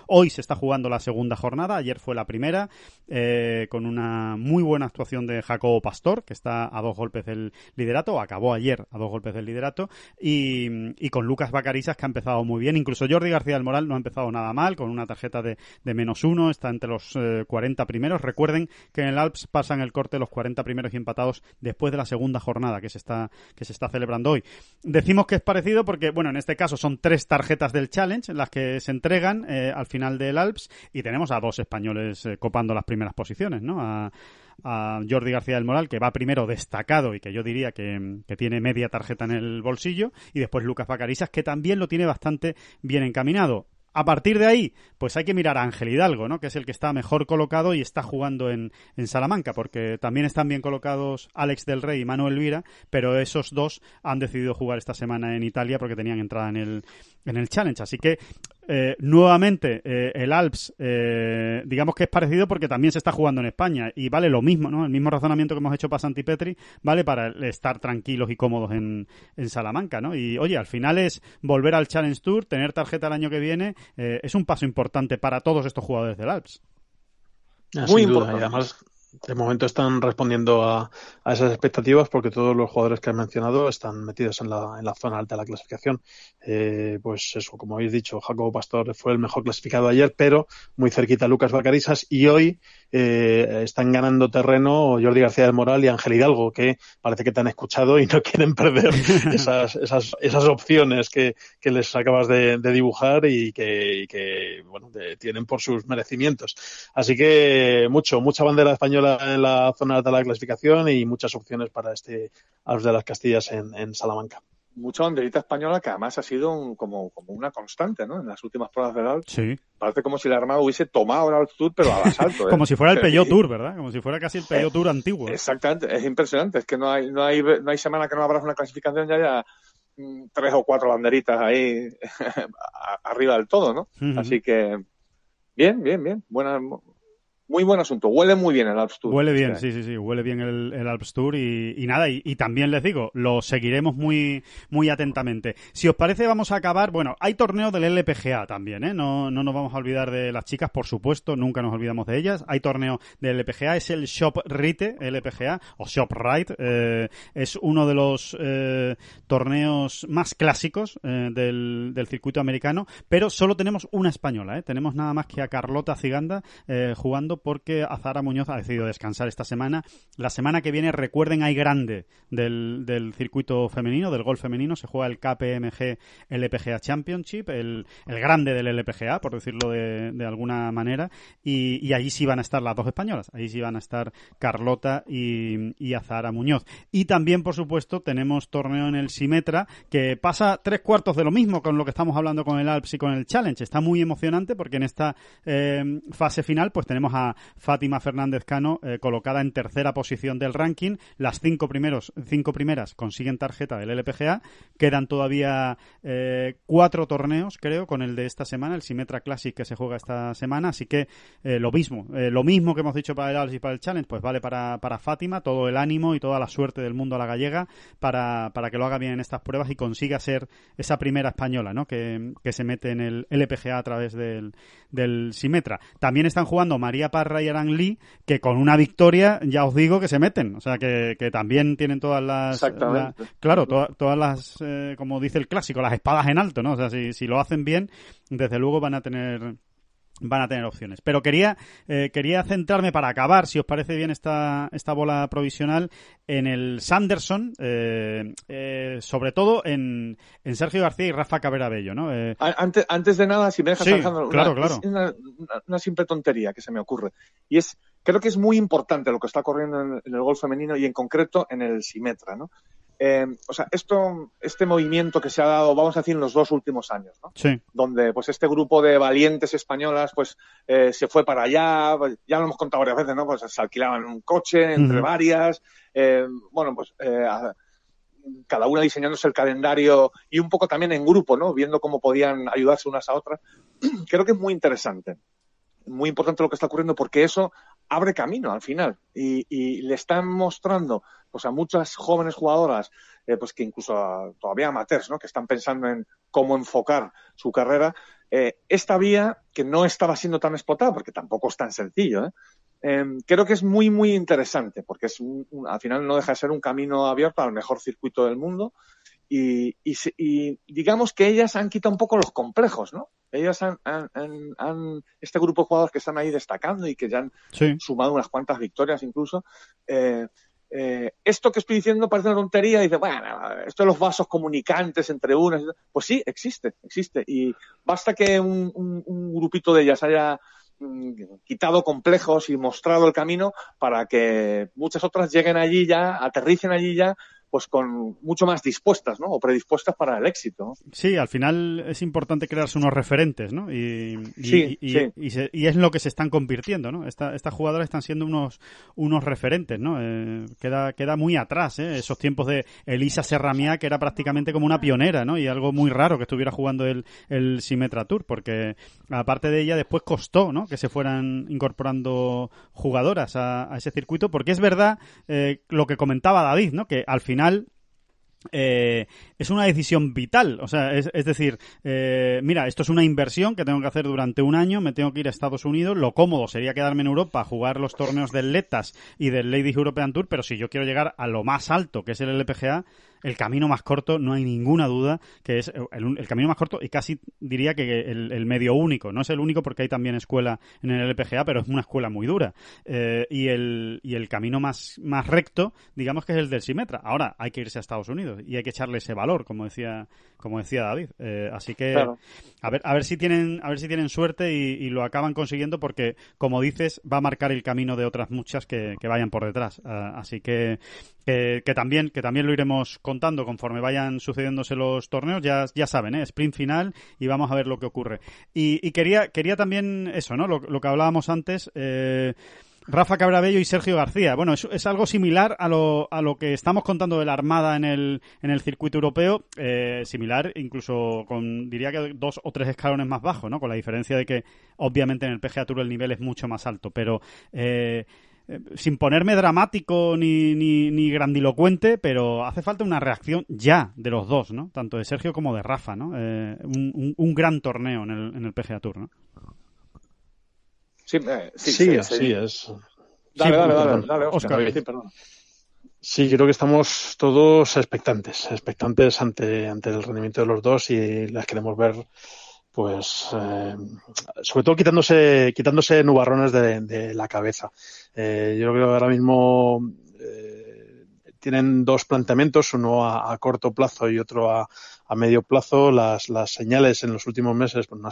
Hoy se está jugando la segunda jornada, ayer fue la primera, eh, con una muy buena actuación de Jacobo Pastor, que está a dos golpes del liderato, acabó ayer a dos golpes del liderato, y, con Lucas Bacarizas, que ha empezado muy bien. Incluso Jordi García del Moral no ha empezado nada mal, con una tarjeta de, menos uno, está entre los eh, cuarenta 40 primeros. Recuerden que en el Alps pasan el corte los 40 primeros y empatados después de la segunda jornada que se está, que se está celebrando hoy. Decimos que es parecido porque, bueno, en este caso son tres tarjetas del Challenge las que se entregan eh, al final del Alps y tenemos a dos españoles eh, copando las primeras posiciones, ¿no? A, Jordi García del Moral, que va primero destacado y que yo diría que, tiene media tarjeta en el bolsillo, y después Lucas Bacarizas, que también lo tiene bastante bien encaminado. A partir de ahí, pues hay que mirar a Ángel Hidalgo, ¿no? Que es el que está mejor colocado y está jugando en, Salamanca, porque también están bien colocados Alex del Rey y Manuel Vira, pero esos dos han decidido jugar esta semana en Italia porque tenían entrada en el, en el Challenge. Así que eh, nuevamente, eh, el Alps, eh, digamos que es parecido porque también se está jugando en España y vale lo mismo, ¿no? El mismo razonamiento que hemos hecho para Petri vale para estar tranquilos y cómodos en, Salamanca, ¿no? Y oye, al final es volver al Challenge Tour, tener tarjeta el año que viene, es un paso importante para todos estos jugadores del Alps. Ah, Muy importante. además, de momento están respondiendo a, esas expectativas porque todos los jugadores que has mencionado están metidos en la, en la zona alta de la clasificación. Eh, pues eso, como habéis dicho, Jacobo Pastor fue el mejor clasificado ayer, pero muy cerquita Lucas Vacarisas y hoy eh, están ganando terreno Jordi García del Moral y Ángel Hidalgo, que parece que te han escuchado y no quieren perder esas, opciones que, les acabas de, dibujar y que, que tienen por sus merecimientos. Así que mucho, mucha bandera española la, en la zona de la clasificación y muchas opciones para este los de las Castillas en, Salamanca mucha banderita española que además ha sido como, como una constante, ¿no? En las últimas pruebas del Alps. Sí. Parece como si la Armada hubiese tomado la altitud, pero a asalto. ¿eh? como si fuera el Peugeot Tour, ¿verdad? Como si fuera casi el Peugeot Tour antiguo. Exactamente, es impresionante. Es que no hay, no hay, no semana que no habrá una clasificación y haya mm, tres o cuatro banderitas ahí arriba del todo, ¿no? Así que, bien, bien, bien. Buena, muy buen asunto. Huele muy bien el Alps Tour. Huele bien, sí, sí, sí. Huele bien el, el Alps Tour y, nada. Y, también les digo, lo seguiremos muy, muy atentamente. Si os parece, vamos a acabar. Bueno, hay torneo del LPGA también, ¿eh? No, nos vamos a olvidar de las chicas, por supuesto. Nunca nos olvidamos de ellas. Hay torneo del LPGA. Es el Shop Rite LPGA o Shop Rite. Eh, es uno de los eh, torneos más clásicos eh, del, circuito americano. Pero solo tenemos una española, ¿eh? Tenemos nada más que a Carlota Ciganda jugando porque Azara Muñoz ha decidido descansar esta semana. La semana que viene, recuerden, hay grande del, circuito femenino, del golf femenino. Se juega el KPMG LPGA Championship, el, grande del LPGA, por decirlo de, alguna manera. Y, y, allí sí van a estar las dos españolas. Allí sí van a estar Carlota y, y Azara Muñoz. Y también, por supuesto, tenemos torneo en el Simetra que pasa tres cuartos de lo mismo con lo que estamos hablando con el Alps y con el Challenge. Está muy emocionante porque en esta eh, fase final pues tenemos a Fátima Fernández Cano eh, colocada en tercera posición del ranking. Las cinco, primeros, cinco primeras consiguen tarjeta del LPGA. Quedan todavía eh, cuatro torneos, creo, con el de esta semana, el Simetra Classic que se juega esta semana. Así que eh, lo mismo, lo mismo que hemos dicho para el Alps y para el Challenge, pues vale para, Fátima todo el ánimo y toda la suerte del mundo a la gallega para, para que lo haga bien en estas pruebas y consiga ser esa primera española ¿no? que, se mete en el LPGA a través del, del Simetra. También están jugando María Parra y Aran Lee, que con una victoria ya os digo que se meten. O sea, que, también tienen todas las... claro, todas las, eh, como dice el clásico, las espadas en alto, ¿no? O sea, si lo hacen bien, desde luego van a tener van a tener opciones. Pero quería, eh, quería centrarme para acabar, si os parece bien esta, esta bola provisional, en el Sanderson, eh, eh, sobre todo en, Sergio García y Rafa Cabrera ¿no? Antes, de nada, si me dejas sí, una, simple tontería que se me ocurre. Y es, creo que es muy importante lo que está ocurriendo en, el gol femenino y en concreto en el Simetra. ¿no? Eh, o sea, esto, este movimiento que se ha dado, vamos a decir, en los dos últimos años, ¿no? Sí. Donde, pues, este grupo de valientes españolas, pues, eh, se fue para allá, pues, ya lo hemos contado varias veces, ¿no? Pues se alquilaban un coche entre varias, eh, bueno, pues, cada una diseñándose el calendario y un poco también en grupo, ¿no? Viendo cómo podían ayudarse unas a otras. Creo que es muy interesante muy importante lo que está ocurriendo porque eso abre camino al final y, le están mostrando pues a muchas jóvenes jugadoras eh, pues que incluso todavía amateurs ¿no? que están pensando en cómo enfocar su carrera eh, esta vía que no estaba siendo tan explotada porque tampoco es tan sencillo ¿eh? em, creo que es muy muy interesante porque es al final no deja de ser un camino abierto al mejor circuito del mundo y, y digamos que ellas han quitado un poco los complejos no ellos han, este grupo de jugadores que están ahí destacando y que ya han sumado unas cuantas victorias incluso, eh, eh, esto que estoy diciendo parece una tontería, dice, bueno, esto de los vasos comunicantes entre unas, pues sí, existe, existe, y basta que un, grupito de ellas haya mm, quitado complejos y mostrado el camino para que muchas otras lleguen allí ya, aterricen allí ya pues con mucho más dispuestas, O predispuestas para el éxito. Sí, al final es importante crearse unos referentes, Y, y, y, es lo que se están convirtiendo, ¿no? Esta, estas jugadoras están siendo unos, unos referentes, eh, queda, queda muy atrás, ¿eh? Esos tiempos de Elisa Serramía, que era prácticamente como una pionera, ¿no? Y algo muy raro que estuviera jugando el, el Simetra Tour, porque aparte de ella, después costó, Que se fueran incorporando jugadoras a, ese circuito, porque es verdad eh, lo que comentaba David, ¿no? Que al final eh, es una decisión vital. O sea, es, decir, eh, mira, esto es una inversión que tengo que hacer durante un año, me tengo que ir a Estados Unidos. Lo cómodo sería quedarme en Europa, a jugar los torneos del Letas y del Ladies European Tour, pero si yo quiero llegar a lo más alto, que es el LPGA, el camino más corto, no hay ninguna duda, que es eh, el, camino más corto y casi diría que el, medio único. No es el único porque hay también escuela en el LPGA, pero es una escuela muy dura. Eh, y, el, y el camino más, más recto, digamos que es el del Simetra. Ahora hay que irse a Estados Unidos y hay que echarle ese valor, como decía, como decía David. Eh, así que a, ver, a, ver si tienen, a ver si tienen suerte y, lo acaban consiguiendo porque, como dices, va a marcar el camino de otras muchas que, vayan por detrás. Ah, así que, que, también, que también lo iremos con contando conforme vayan sucediéndose los torneos. Ya, ya saben, ¿eh? sprint final y vamos a ver lo que ocurre. Y, quería, quería también eso, ¿no? Lo, que hablábamos antes. Eh, Rafa Cabrabello y Sergio García. Bueno, es, es algo similar a lo, a lo, que estamos contando de la Armada en el, en el circuito europeo, eh, similar incluso con, diría que dos o tres escalones más bajo, ¿no? Con la diferencia de que, obviamente, en el PGA Tour el nivel es mucho más alto, pero... Eh, eh, sin ponerme dramático ni, ni, grandilocuente, pero hace falta una reacción ya de los dos, ¿no? Tanto de Sergio como de Rafa, ¿no? Eh, un, gran torneo en el, en el PGA Tour, ¿no? Sí, eh, sí, sí, es. Dale, dale, dale, Oscar. Sí, creo que estamos todos expectantes, expectantes ante, ante el rendimiento de los dos y las queremos ver, pues, sobre todo quitándose, quitándose nubarrones de, de, la cabeza. Eh, yo creo que ahora mismo eh, tienen dos planteamientos, uno a, corto plazo y otro a, medio plazo. Las, señales en los últimos meses pues, no,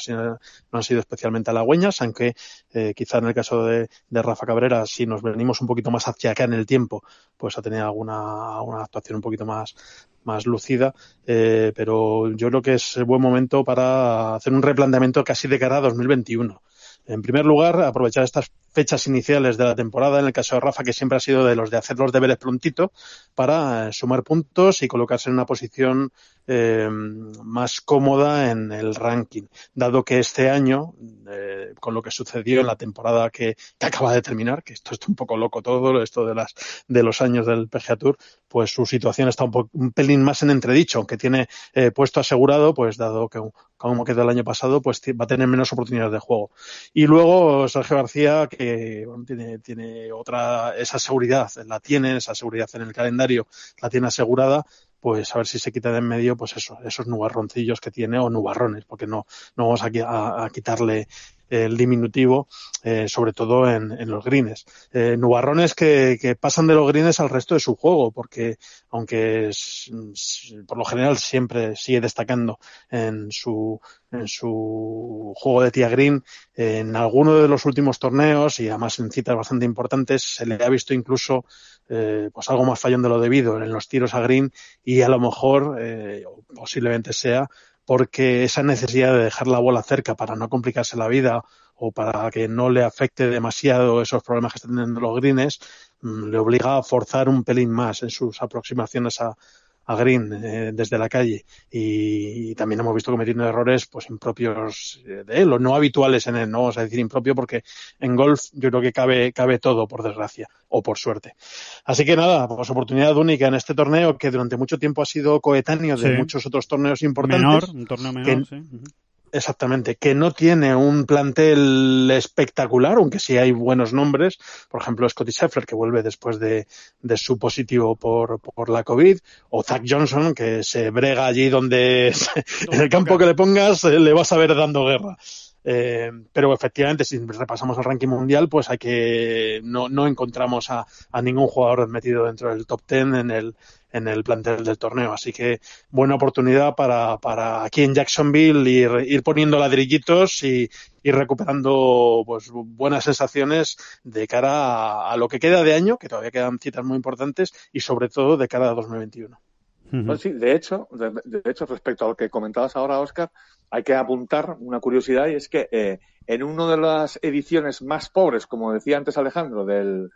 han sido, especialmente halagüeñas, aunque eh, quizá en el caso de, Rafa Cabrera, si nos venimos un poquito más hacia acá en el tiempo, pues ha tenido alguna, actuación un poquito más, más lúcida, eh, pero yo creo que es el buen momento para hacer un replanteamiento casi de cara a 2021 en primer lugar, aprovechar estas fechas iniciales de la temporada, en el caso de Rafa, que siempre ha sido de los de hacer los deberes prontito, para eh, sumar puntos y colocarse en una posición eh, más cómoda en el ranking, dado que este año, eh, con lo que sucedió en la temporada que, acaba de terminar, que esto está un poco loco todo, esto de, las, de los años del PGA Tour, pues su situación está un, pelín más en entredicho, aunque tiene puesto asegurado, pues dado que como quedó el año pasado, pues va a tener menos oportunidades de juego. Y luego Sergio García, que tiene, tiene otra, esa seguridad, la tiene, esa seguridad en el calendario, la tiene asegurada, pues a ver si se quita de en medio pues eso, esos nubarroncillos que tiene o nubarrones, porque no, no vamos a quitarle el diminutivo, eh, sobre todo en, en los greens. Eh, nubarrones que, que, pasan de los greens al resto de su juego, porque aunque por lo general siempre sigue destacando en su, en su juego de tía green, en alguno de los últimos torneos y además en citas bastante importantes se le ha visto incluso eh, pues algo más fallón de lo debido en los tiros a green y a lo mejor eh, posiblemente sea porque esa necesidad de dejar la bola cerca para no complicarse la vida o para que no le afecte demasiado esos problemas que están teniendo los grines mm, le obliga a forzar un pelín más en sus aproximaciones a, Green eh, desde la calle y, también hemos visto cometiendo errores pues impropios eh, de él o no habituales en él, no vamos a decir impropio porque en golf yo creo que cabe, cabe todo por desgracia o por suerte. Así que nada, pues oportunidad única en este torneo que durante mucho tiempo ha sido coetáneo de muchos otros torneos importantes. un torneo menor, Exactamente, que no tiene un plantel espectacular, aunque sí hay buenos nombres. Por ejemplo, Scotty Sheffler que vuelve después de, su positivo por, por, la COVID, o Zach Johnson, que se brega allí donde, en el campo que le pongas, eh, le vas a ver dando guerra. Eh, pero efectivamente, si repasamos el ranking mundial, pues hay que no, no encontramos a, ningún jugador metido dentro del top 10 en el, en el plantel del torneo. Así que buena oportunidad para, para aquí en Jacksonville ir, ir poniendo ladrillitos y, ir recuperando pues, buenas sensaciones de cara a lo que queda de año, que todavía quedan citas muy importantes, y sobre todo de cara a 2021 sí, de hecho, de, hecho, respecto a lo que comentabas ahora, Oscar, hay que apuntar una curiosidad y es que eh, en una de las ediciones más pobres, como decía antes Alejandro, del,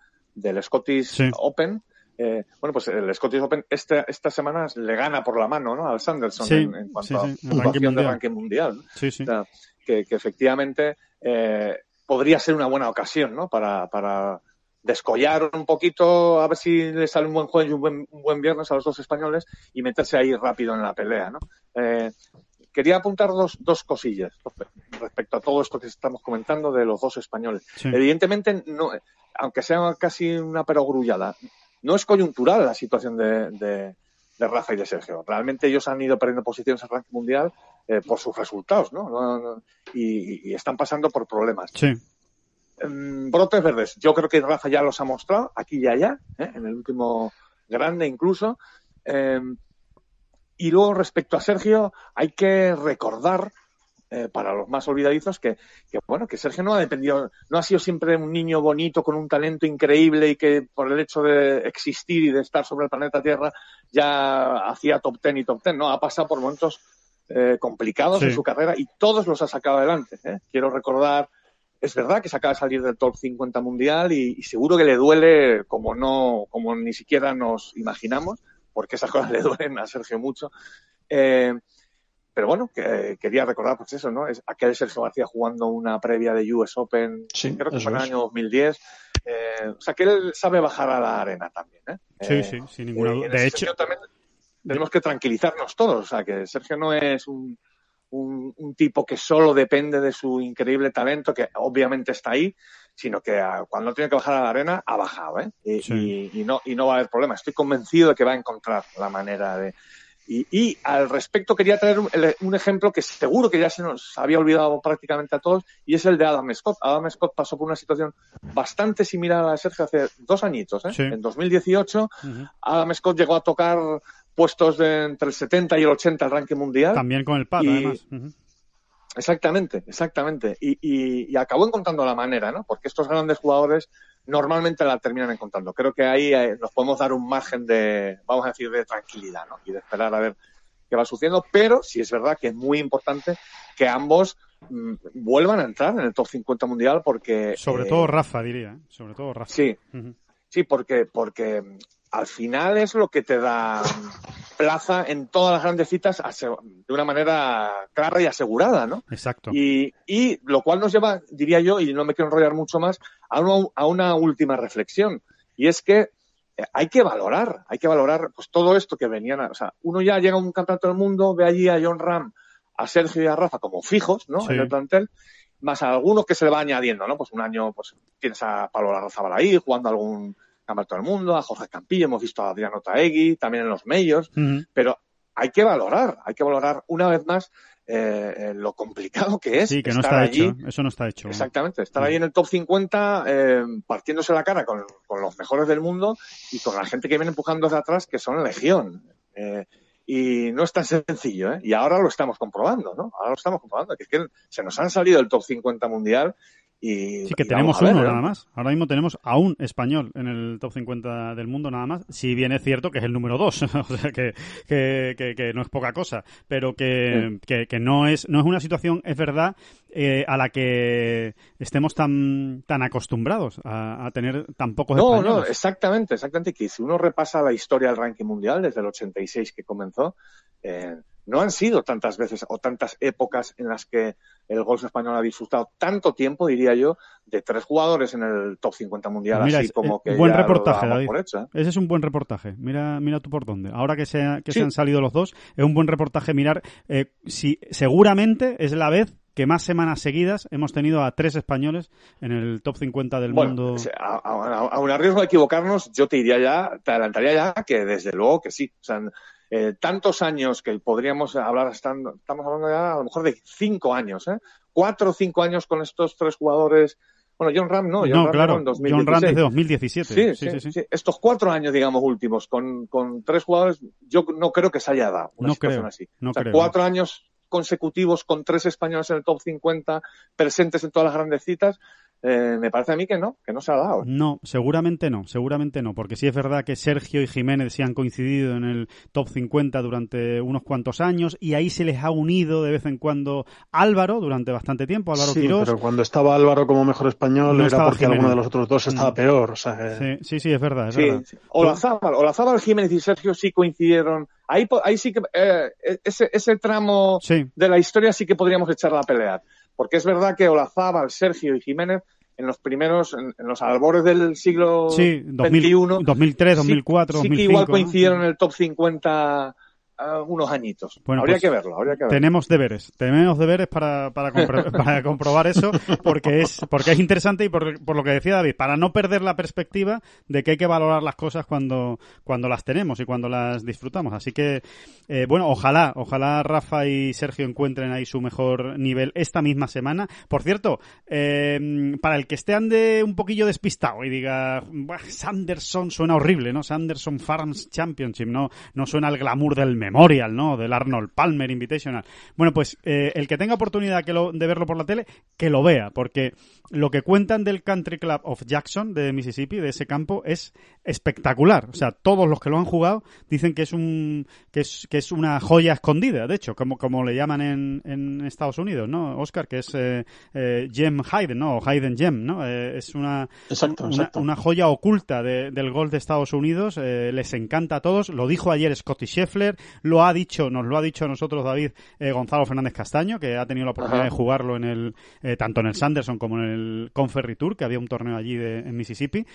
Scottish Open, eh, bueno, pues el Scottish Open esta, semana le gana por la mano ¿no? al Sanderson en, cuanto sí, sí. a de ranking mundial. ¿no? que, efectivamente eh, podría ser una buena ocasión ¿no? para, para descollar un poquito, a ver si le sale un buen jueves y un buen, viernes a los dos españoles y meterse ahí rápido en la pelea, ¿no? Eh, quería apuntar dos, dos cosillas respecto a todo esto que estamos comentando de los dos españoles. Evidentemente, no, aunque sea casi una perogrullada, no es coyuntural la situación de, de, Rafa y de Sergio. Realmente ellos han ido perdiendo posiciones en el ranking mundial eh, por sus resultados, y, y, están pasando por problemas. Sí. Em, brotes verdes. Yo creo que Rafa ya los ha mostrado aquí y allá, ¿eh? en el último grande incluso. Em, y luego respecto a Sergio, hay que recordar eh, para los más olvidadizos que, bueno que Sergio no ha dependido, no ha sido siempre un niño bonito con un talento increíble y que por el hecho de existir y de estar sobre el planeta Tierra ya hacía top ten y top ten. No, ha pasado por momentos eh, complicados en su carrera y todos los ha sacado adelante. Quiero recordar es verdad que se acaba de salir del top 50 mundial y, seguro que le duele como no, como ni siquiera nos imaginamos, porque esas cosas le duelen a Sergio mucho. Eh, pero bueno, quería recordar pues eso, ¿no? Es aquel Sergio García jugando una previa de US Open, creo que fue en el año 2010. Eh, o sea, que él sabe bajar a la arena también, ¿eh? Sí, eh, sí, sin ninguna duda. De hecho, tenemos que tranquilizarnos todos. O sea, que Sergio no es un un, tipo que solo depende de su increíble talento, que obviamente está ahí, sino que cuando tiene que bajar a la arena, ha bajado, ¿eh? Y, no, y no va a haber problema. Estoy convencido de que va a encontrar la manera de... Y, al respecto quería traer un, ejemplo que seguro que ya se nos había olvidado prácticamente a todos, y es el de Adam Scott. Adam Scott pasó por una situación bastante similar a la Sergio hace dos añitos. ¿eh? En 2018, Adam Scott llegó a tocar puestos de entre el 70 y el 80 al ranking mundial. También con el pato, además. Exactamente, exactamente. Y, y, acabó encontrando la manera, ¿no? Porque estos grandes jugadores normalmente la terminan encontrando. Creo que ahí eh, nos podemos dar un margen de, vamos a decir, de tranquilidad, ¿no? Y de esperar a ver qué va sucediendo. Pero sí es verdad que es muy importante que ambos mm, vuelvan a entrar en el top 50 mundial porque... Sobre todo eh, Rafa, diría. ¿eh? Sobre todo Rafa. Sí. Sí, porque, porque al final es lo que te da plaza en todas las grandes citas de una manera clara y asegurada, ¿no? Exacto. Y, lo cual nos lleva, diría yo, y no me quiero enrollar mucho más, a una, a una última reflexión. Y es que eh, hay que valorar, hay que valorar pues todo esto que venían, a, o sea, uno ya llega a un campeonato del mundo, ve allí a John Ram, a Sergio y a Rafa como fijos, ¿no? En el plantel, más a algunos que se le va añadiendo, ¿no? Pues un año, pues tienes a Pablo Larrazábal ahí jugando algún todo el Mundo, a Jorge Campillo, hemos visto a Adriano Taegui, también en los medios, pero hay que valorar, hay que valorar una vez más eh, lo complicado que es. Sí, que no estar está allí, hecho, eso no está hecho. Exactamente, estar ahí en el top 50 eh, partiéndose la cara con, los mejores del mundo y con la gente que viene empujando desde atrás, que son legión. Eh, y no es tan sencillo, Y ahora lo estamos comprobando, ¿no? Ahora lo estamos comprobando, que es que se nos han salido del top 50 mundial sí, que tenemos uno ¿eh? nada más. Ahora mismo tenemos a un español en el top 50 del mundo nada más, si bien es cierto que es el número 2, o sea, que, no es poca cosa, pero que, no, es, no es una situación, es verdad, eh, a la que estemos tan, tan acostumbrados a, tener tan pocos españoles. No, no, exactamente, exactamente, que si uno repasa la historia del ranking mundial desde el 86 que comenzó, eh, no han sido tantas veces o tantas épocas en las que el golf español ha disfrutado tanto tiempo, diría yo, de tres jugadores en el top 50 mundial, mira, así como eh, Buen reportaje, David. ¿eh? Ese es un buen reportaje. Mira, mira tú por dónde. Ahora que, se, que se han salido los dos, es un buen reportaje mirar eh, si seguramente es la vez que más semanas seguidas hemos tenido a tres españoles en el top 50 del mundo. Bueno, a, un riesgo de equivocarnos, yo te diría ya, te adelantaría ya que desde luego que sí. O sea, eh, tantos años que podríamos hablar, estamos hablando ya a lo mejor de cinco años, ¿eh? cuatro o cinco años con estos tres jugadores. Bueno, John Ram no, John Ram desde 2017. Sí sí, sí, Estos cuatro años, digamos, últimos, con, tres jugadores, yo no creo que se haya dado una así. cuatro años consecutivos con tres españoles en el top 50 presentes en todas las grandes citas, eh, me parece a mí que no, que no se ha dado. ¿eh? No, seguramente no, seguramente no, porque sí es verdad que Sergio y Jiménez se han coincidido en el top 50 durante unos cuantos años y ahí se les ha unido de vez en cuando Álvaro durante bastante tiempo, Álvaro sí, Pero cuando estaba Álvaro como mejor español era porque alguno de los otros dos estaba peor. sí, sí, es verdad. O la verdad. Jiménez y Sergio sí coincidieron Ahí, ahí, sí que eh, ese, tramo de la historia sí que podríamos echar la pelea. Porque es verdad que Olazábal, Sergio y Jiménez en los primeros, en, los albores del siglo sí, 2000, 2003, 2004, 2005, sí que igual coincidieron en el top 50 unos añitos. Bueno, habría, pues que verlo, habría que verlo, Tenemos deberes, tenemos deberes para, para, para comprobar eso, porque es, porque es interesante y por, por, lo que decía David, para no perder la perspectiva de que hay que valorar las cosas cuando, cuando las tenemos y cuando las disfrutamos. Así que, eh, bueno, ojalá, ojalá Rafa y Sergio encuentren ahí su mejor nivel esta misma semana. Por cierto, eh, para el que esté ande un poquillo despistado y diga, Sanderson suena horrible, ¿no? Sanderson Farms Championship, ¿no? No suena el glamour del mes Memorial, ¿no? Del Arnold Palmer Invitational. Bueno, pues eh, el que tenga oportunidad que lo, de verlo por la tele, que lo vea, porque lo que cuentan del Country Club of Jackson de Mississippi, de ese campo, es espectacular. O sea, todos los que lo han jugado dicen que es un que es, que es una joya escondida, de hecho, como, como le llaman en, Estados Unidos, ¿no? Oscar, que es eh, Gem eh, Hayden, ¿no? O Hayden Gem, ¿no? Eh, es una, Una, joya oculta del golf de Estados Unidos. les encanta a todos. Lo dijo ayer Scotty Scheffler, lo ha dicho, nos lo ha dicho a nosotros David eh, Gonzalo Fernández Castaño, que ha tenido la oportunidad de jugarlo en el, eh, tanto en el Sanderson como en el Conferry Tour, que había un torneo allí de, en Mississippi.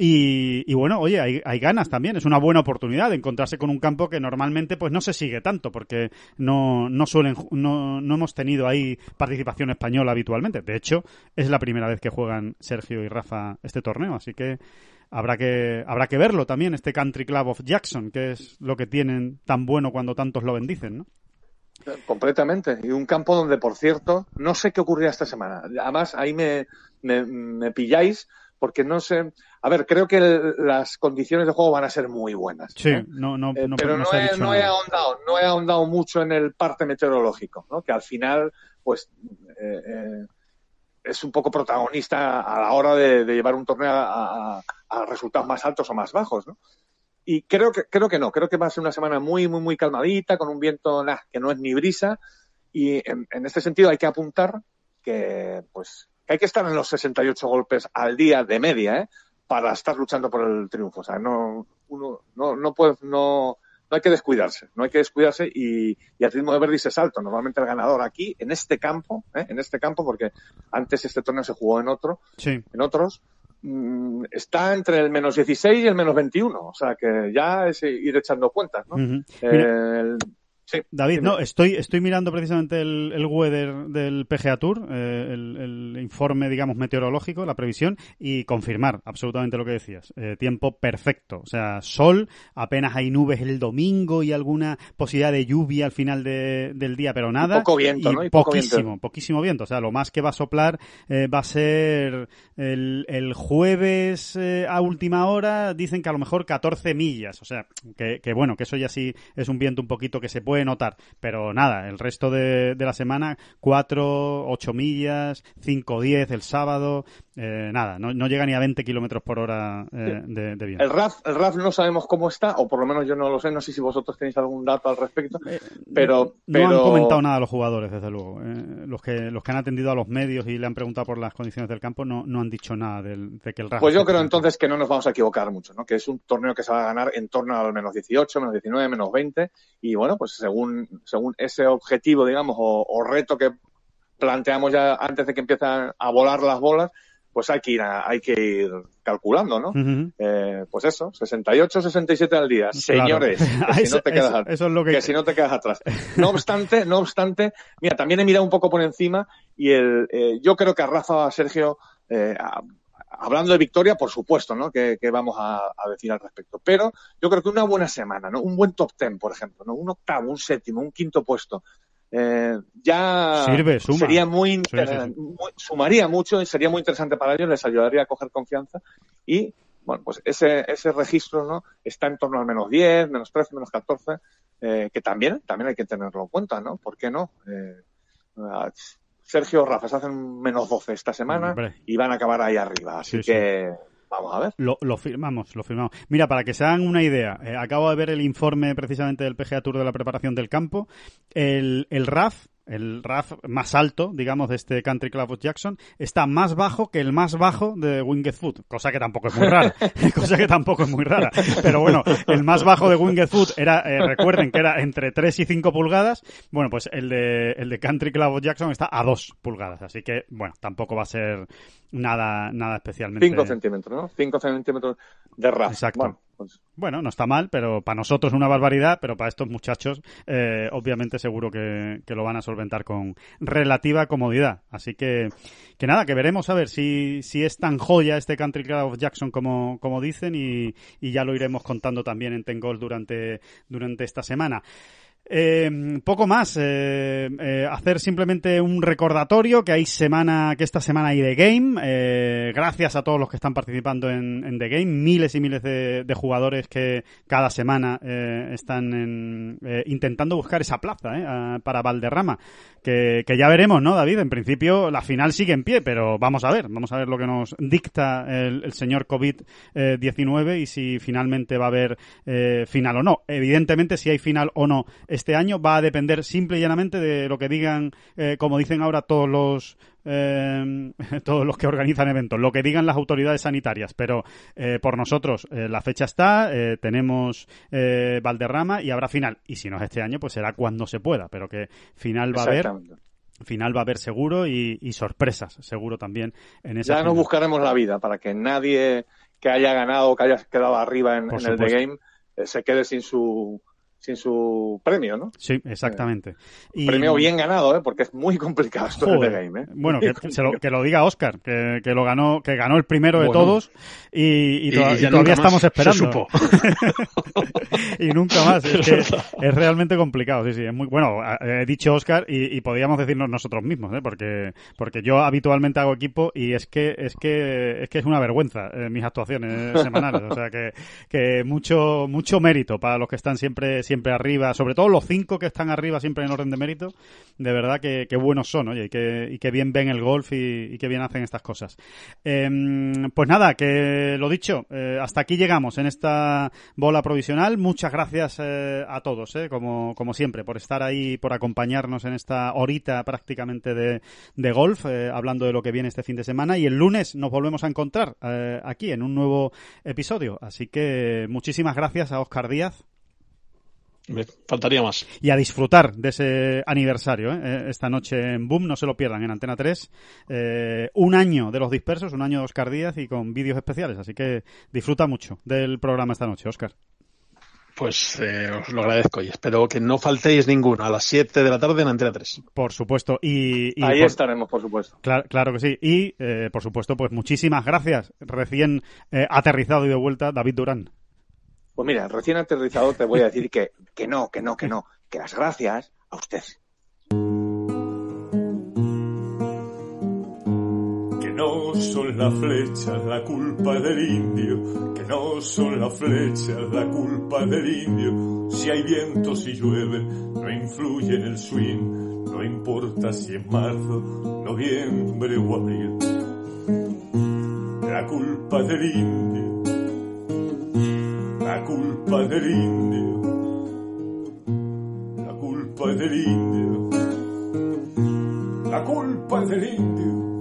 Y, bueno, oye, hay, hay, ganas también. Es una buena oportunidad de encontrarse con un campo que normalmente pues no se sigue tanto, porque no, no suelen, no hemos tenido ahí participación española habitualmente. De hecho, es la primera vez que juegan Sergio y Rafa este torneo, así que habrá que, habrá que verlo también, este Country Club of Jackson, que es lo que tienen tan bueno cuando tantos lo bendicen, ¿no? Eh, completamente. Y un campo donde, por cierto, no sé qué ocurría esta semana. Además, ahí me, pilláis porque no sé. A ver, creo que las condiciones de juego van a ser muy buenas. Sí, ¿eh? no, no, eh, no, he, dicho no he, ahondado, no he ahondado mucho en el parte meteorológico, ¿no? Que al final, pues, es un poco protagonista a la hora de, llevar un torneo a, resultados más altos o más bajos, ¿no? Y creo que, creo que no, creo que va a ser una semana muy, muy, muy calmadita, con un viento que no es ni brisa. Y en, este sentido hay que apuntar que, pues, hay que estar en los 68 golpes al día de media, ¿eh? Para estar luchando por el triunfo. O sea, no, uno, no, no no, no hay que descuidarse, no hay que descuidarse y, y ritmo de ver es salto, Normalmente el ganador aquí, en este campo, ¿eh? en este campo, porque antes este torneo se jugó en otro, en otros, mm, está entre el menos 16 y el menos 21. O sea que ya es ir echando cuentas, ¿no? David, no, estoy, estoy mirando precisamente el, weather del PGA Tour, eh, el, informe, digamos, meteorológico, la previsión, y confirmar absolutamente lo que decías. Eh, tiempo perfecto, o sea, sol, apenas hay nubes el domingo y alguna posibilidad de lluvia al final del día, pero nada. Y poco viento, poquísimo, viento. poquísimo viento. O sea, lo más que va a soplar eh, va a ser el, jueves a última hora, dicen que a lo mejor 14 millas, o sea, que, que bueno, que eso ya sí es un viento un poquito que se puede notar. Pero nada, el resto de, de la semana, 4, 8 millas, 5, 10 el sábado, eh, nada, no, llega ni a 20 kilómetros por hora eh, de, de, El RAF, el RAF no sabemos cómo está, o por lo menos yo no lo sé, no sé si vosotros tenéis algún dato al respecto, eh, pero... No, han comentado nada a los jugadores, desde luego. los, que, los que han atendido a los medios y le han preguntado por las condiciones del campo no, han dicho nada de que el RAF... Pues yo creo entonces que no nos vamos a equivocar mucho, ¿no? Que es un torneo que se va a ganar en torno al menos 18, menos 19, menos 20, y bueno, pues según, según ese objetivo, digamos, o, o reto que planteamos ya antes de que empiezan a volar las bolas, pues hay que ir, hay que ir calculando, ¿no? Eh, pues eso, 68, 67 al día, señores, que, no te quedas, eso, es lo que... si no te quedas atrás. No obstante, no obstante, mira, también he mirado un poco por encima y el, eh, yo creo que a Rafa, Sergio, eh, hablando de victoria, por supuesto, ¿no? Que, vamos a, a, decir al respecto. Pero yo creo que una buena semana, ¿no? Un buen top ten, por ejemplo, ¿no? Un octavo, un séptimo, un quinto puesto eh, ya sería muy, sumaría mucho y sería muy interesante para ellos, les ayudaría a coger confianza y bueno, pues ese, ese registro ¿no? está en torno al menos 10, menos 13, menos 14, eh, que también, también hay que tenerlo en cuenta, ¿no? ¿Por qué no? Eh, Sergio Rafa se hacen menos 12 esta semana y van a acabar ahí arriba, así que Vamos a ver. Lo, firmamos, lo firmamos. Mira, para que se hagan una idea, eh, acabo de ver el informe precisamente del PGA Tour de la preparación del campo. El, el RAF el RAF más alto, digamos, de este Country Club Jackson, está más bajo que el más bajo de Winged Foot, cosa que tampoco es muy rara, cosa que tampoco es muy rara. Pero bueno, el más bajo de Winged Foot era, eh, recuerden que era entre 3 y 5 pulgadas, bueno, pues el de, el de Country Club Jackson está a 2 pulgadas, así que, bueno, tampoco va a ser nada, nada especialmente... 5 centímetros, ¿no? 5 centímetros de RAF. Exacto. Bueno, no está mal, pero para nosotros una barbaridad, pero para estos muchachos eh, obviamente seguro que, lo van a solventar con relativa comodidad. Así que, que nada, que veremos a ver si, si es tan joya este Country Club of Jackson como, como dicen y, y ya lo iremos contando también en Tengol durante, durante esta semana. Eh, poco más, eh, eh, hacer simplemente un recordatorio que hay semana, que esta semana hay de Game. Eh, gracias a todos los que están participando en, The Game, miles y miles de, jugadores que cada semana están en, intentando buscar esa plaza para Valderrama, que, ya veremos, ¿no, David? En principio la final sigue en pie, pero vamos a ver, vamos a ver lo que nos dicta el, el señor COVID-19 y si finalmente va a haber final o no. Evidentemente, si hay final o no este año va a depender simple y llanamente de lo que digan, eh, como dicen ahora todos los eh, todos los que organizan eventos, lo que digan las autoridades sanitarias. Pero eh, por nosotros la fecha está, tenemos Valderrama y habrá final. Y si no es este año, pues será cuando se pueda, pero que final va a haber. Final va a haber seguro y, sorpresas, seguro también en esa. Ya no buscaremos la vida para que nadie que haya ganado, o que haya quedado arriba en, en el The Game, se quede sin su sin su premio, ¿no? Sí, exactamente. Un eh, premio bien ganado, ¿eh? Porque es muy complicado esto Game, ¿eh? Bueno, que, lo, diga Oscar, que, lo ganó, que ganó el primero de todos y, todavía estamos esperando. y nunca más. Es, realmente complicado, sí, sí. Es muy bueno. He dicho Oscar y, podríamos decirnos nosotros mismos, ¿eh? Porque porque yo habitualmente hago equipo y es que es que es que es una vergüenza eh, mis actuaciones semanales. O sea que, que mucho mucho mérito para los que están siempre siempre arriba, sobre todo los cinco que están arriba siempre en orden de mérito, de verdad que, buenos son, oye, y que, bien ven el golf y, que bien hacen estas cosas. Em, pues nada, que lo dicho, eh, hasta aquí llegamos en esta bola provisional. Muchas gracias eh, a todos, eh, como, como siempre, por estar ahí, por acompañarnos en esta horita prácticamente de, de golf, hablando de lo que viene este fin de semana. Y el lunes nos volvemos a encontrar aquí en un nuevo episodio. Así que muchísimas gracias a Oscar Díaz. Me faltaría más. Y a disfrutar de ese aniversario. ¿eh? Eh, esta noche en Boom, no se lo pierdan, en Antena 3. Eh, un año de los dispersos, un año de Oscar Díaz y con vídeos especiales. Así que disfruta mucho del programa esta noche, Oscar. Pues os lo agradezco y espero que no faltéis ninguno a las 7 de la tarde en Antena 3. Por supuesto. Y, Ahí estaremos, por supuesto. Claro, claro que sí. Y, por supuesto, pues muchísimas gracias. Recién aterrizado y de vuelta, David Durán. Pues mira, recién aterrizado te voy a decir que, que no, que no, que no, que las gracias a usted. Que no son las flechas la culpa del indio, que no son las flechas la culpa del indio. Si hay viento, si llueve, no influye en el swing, no importa si es marzo, noviembre o abril. La culpa del indio. La culpa es del indio. La culpa es del indio. La culpa es del indio.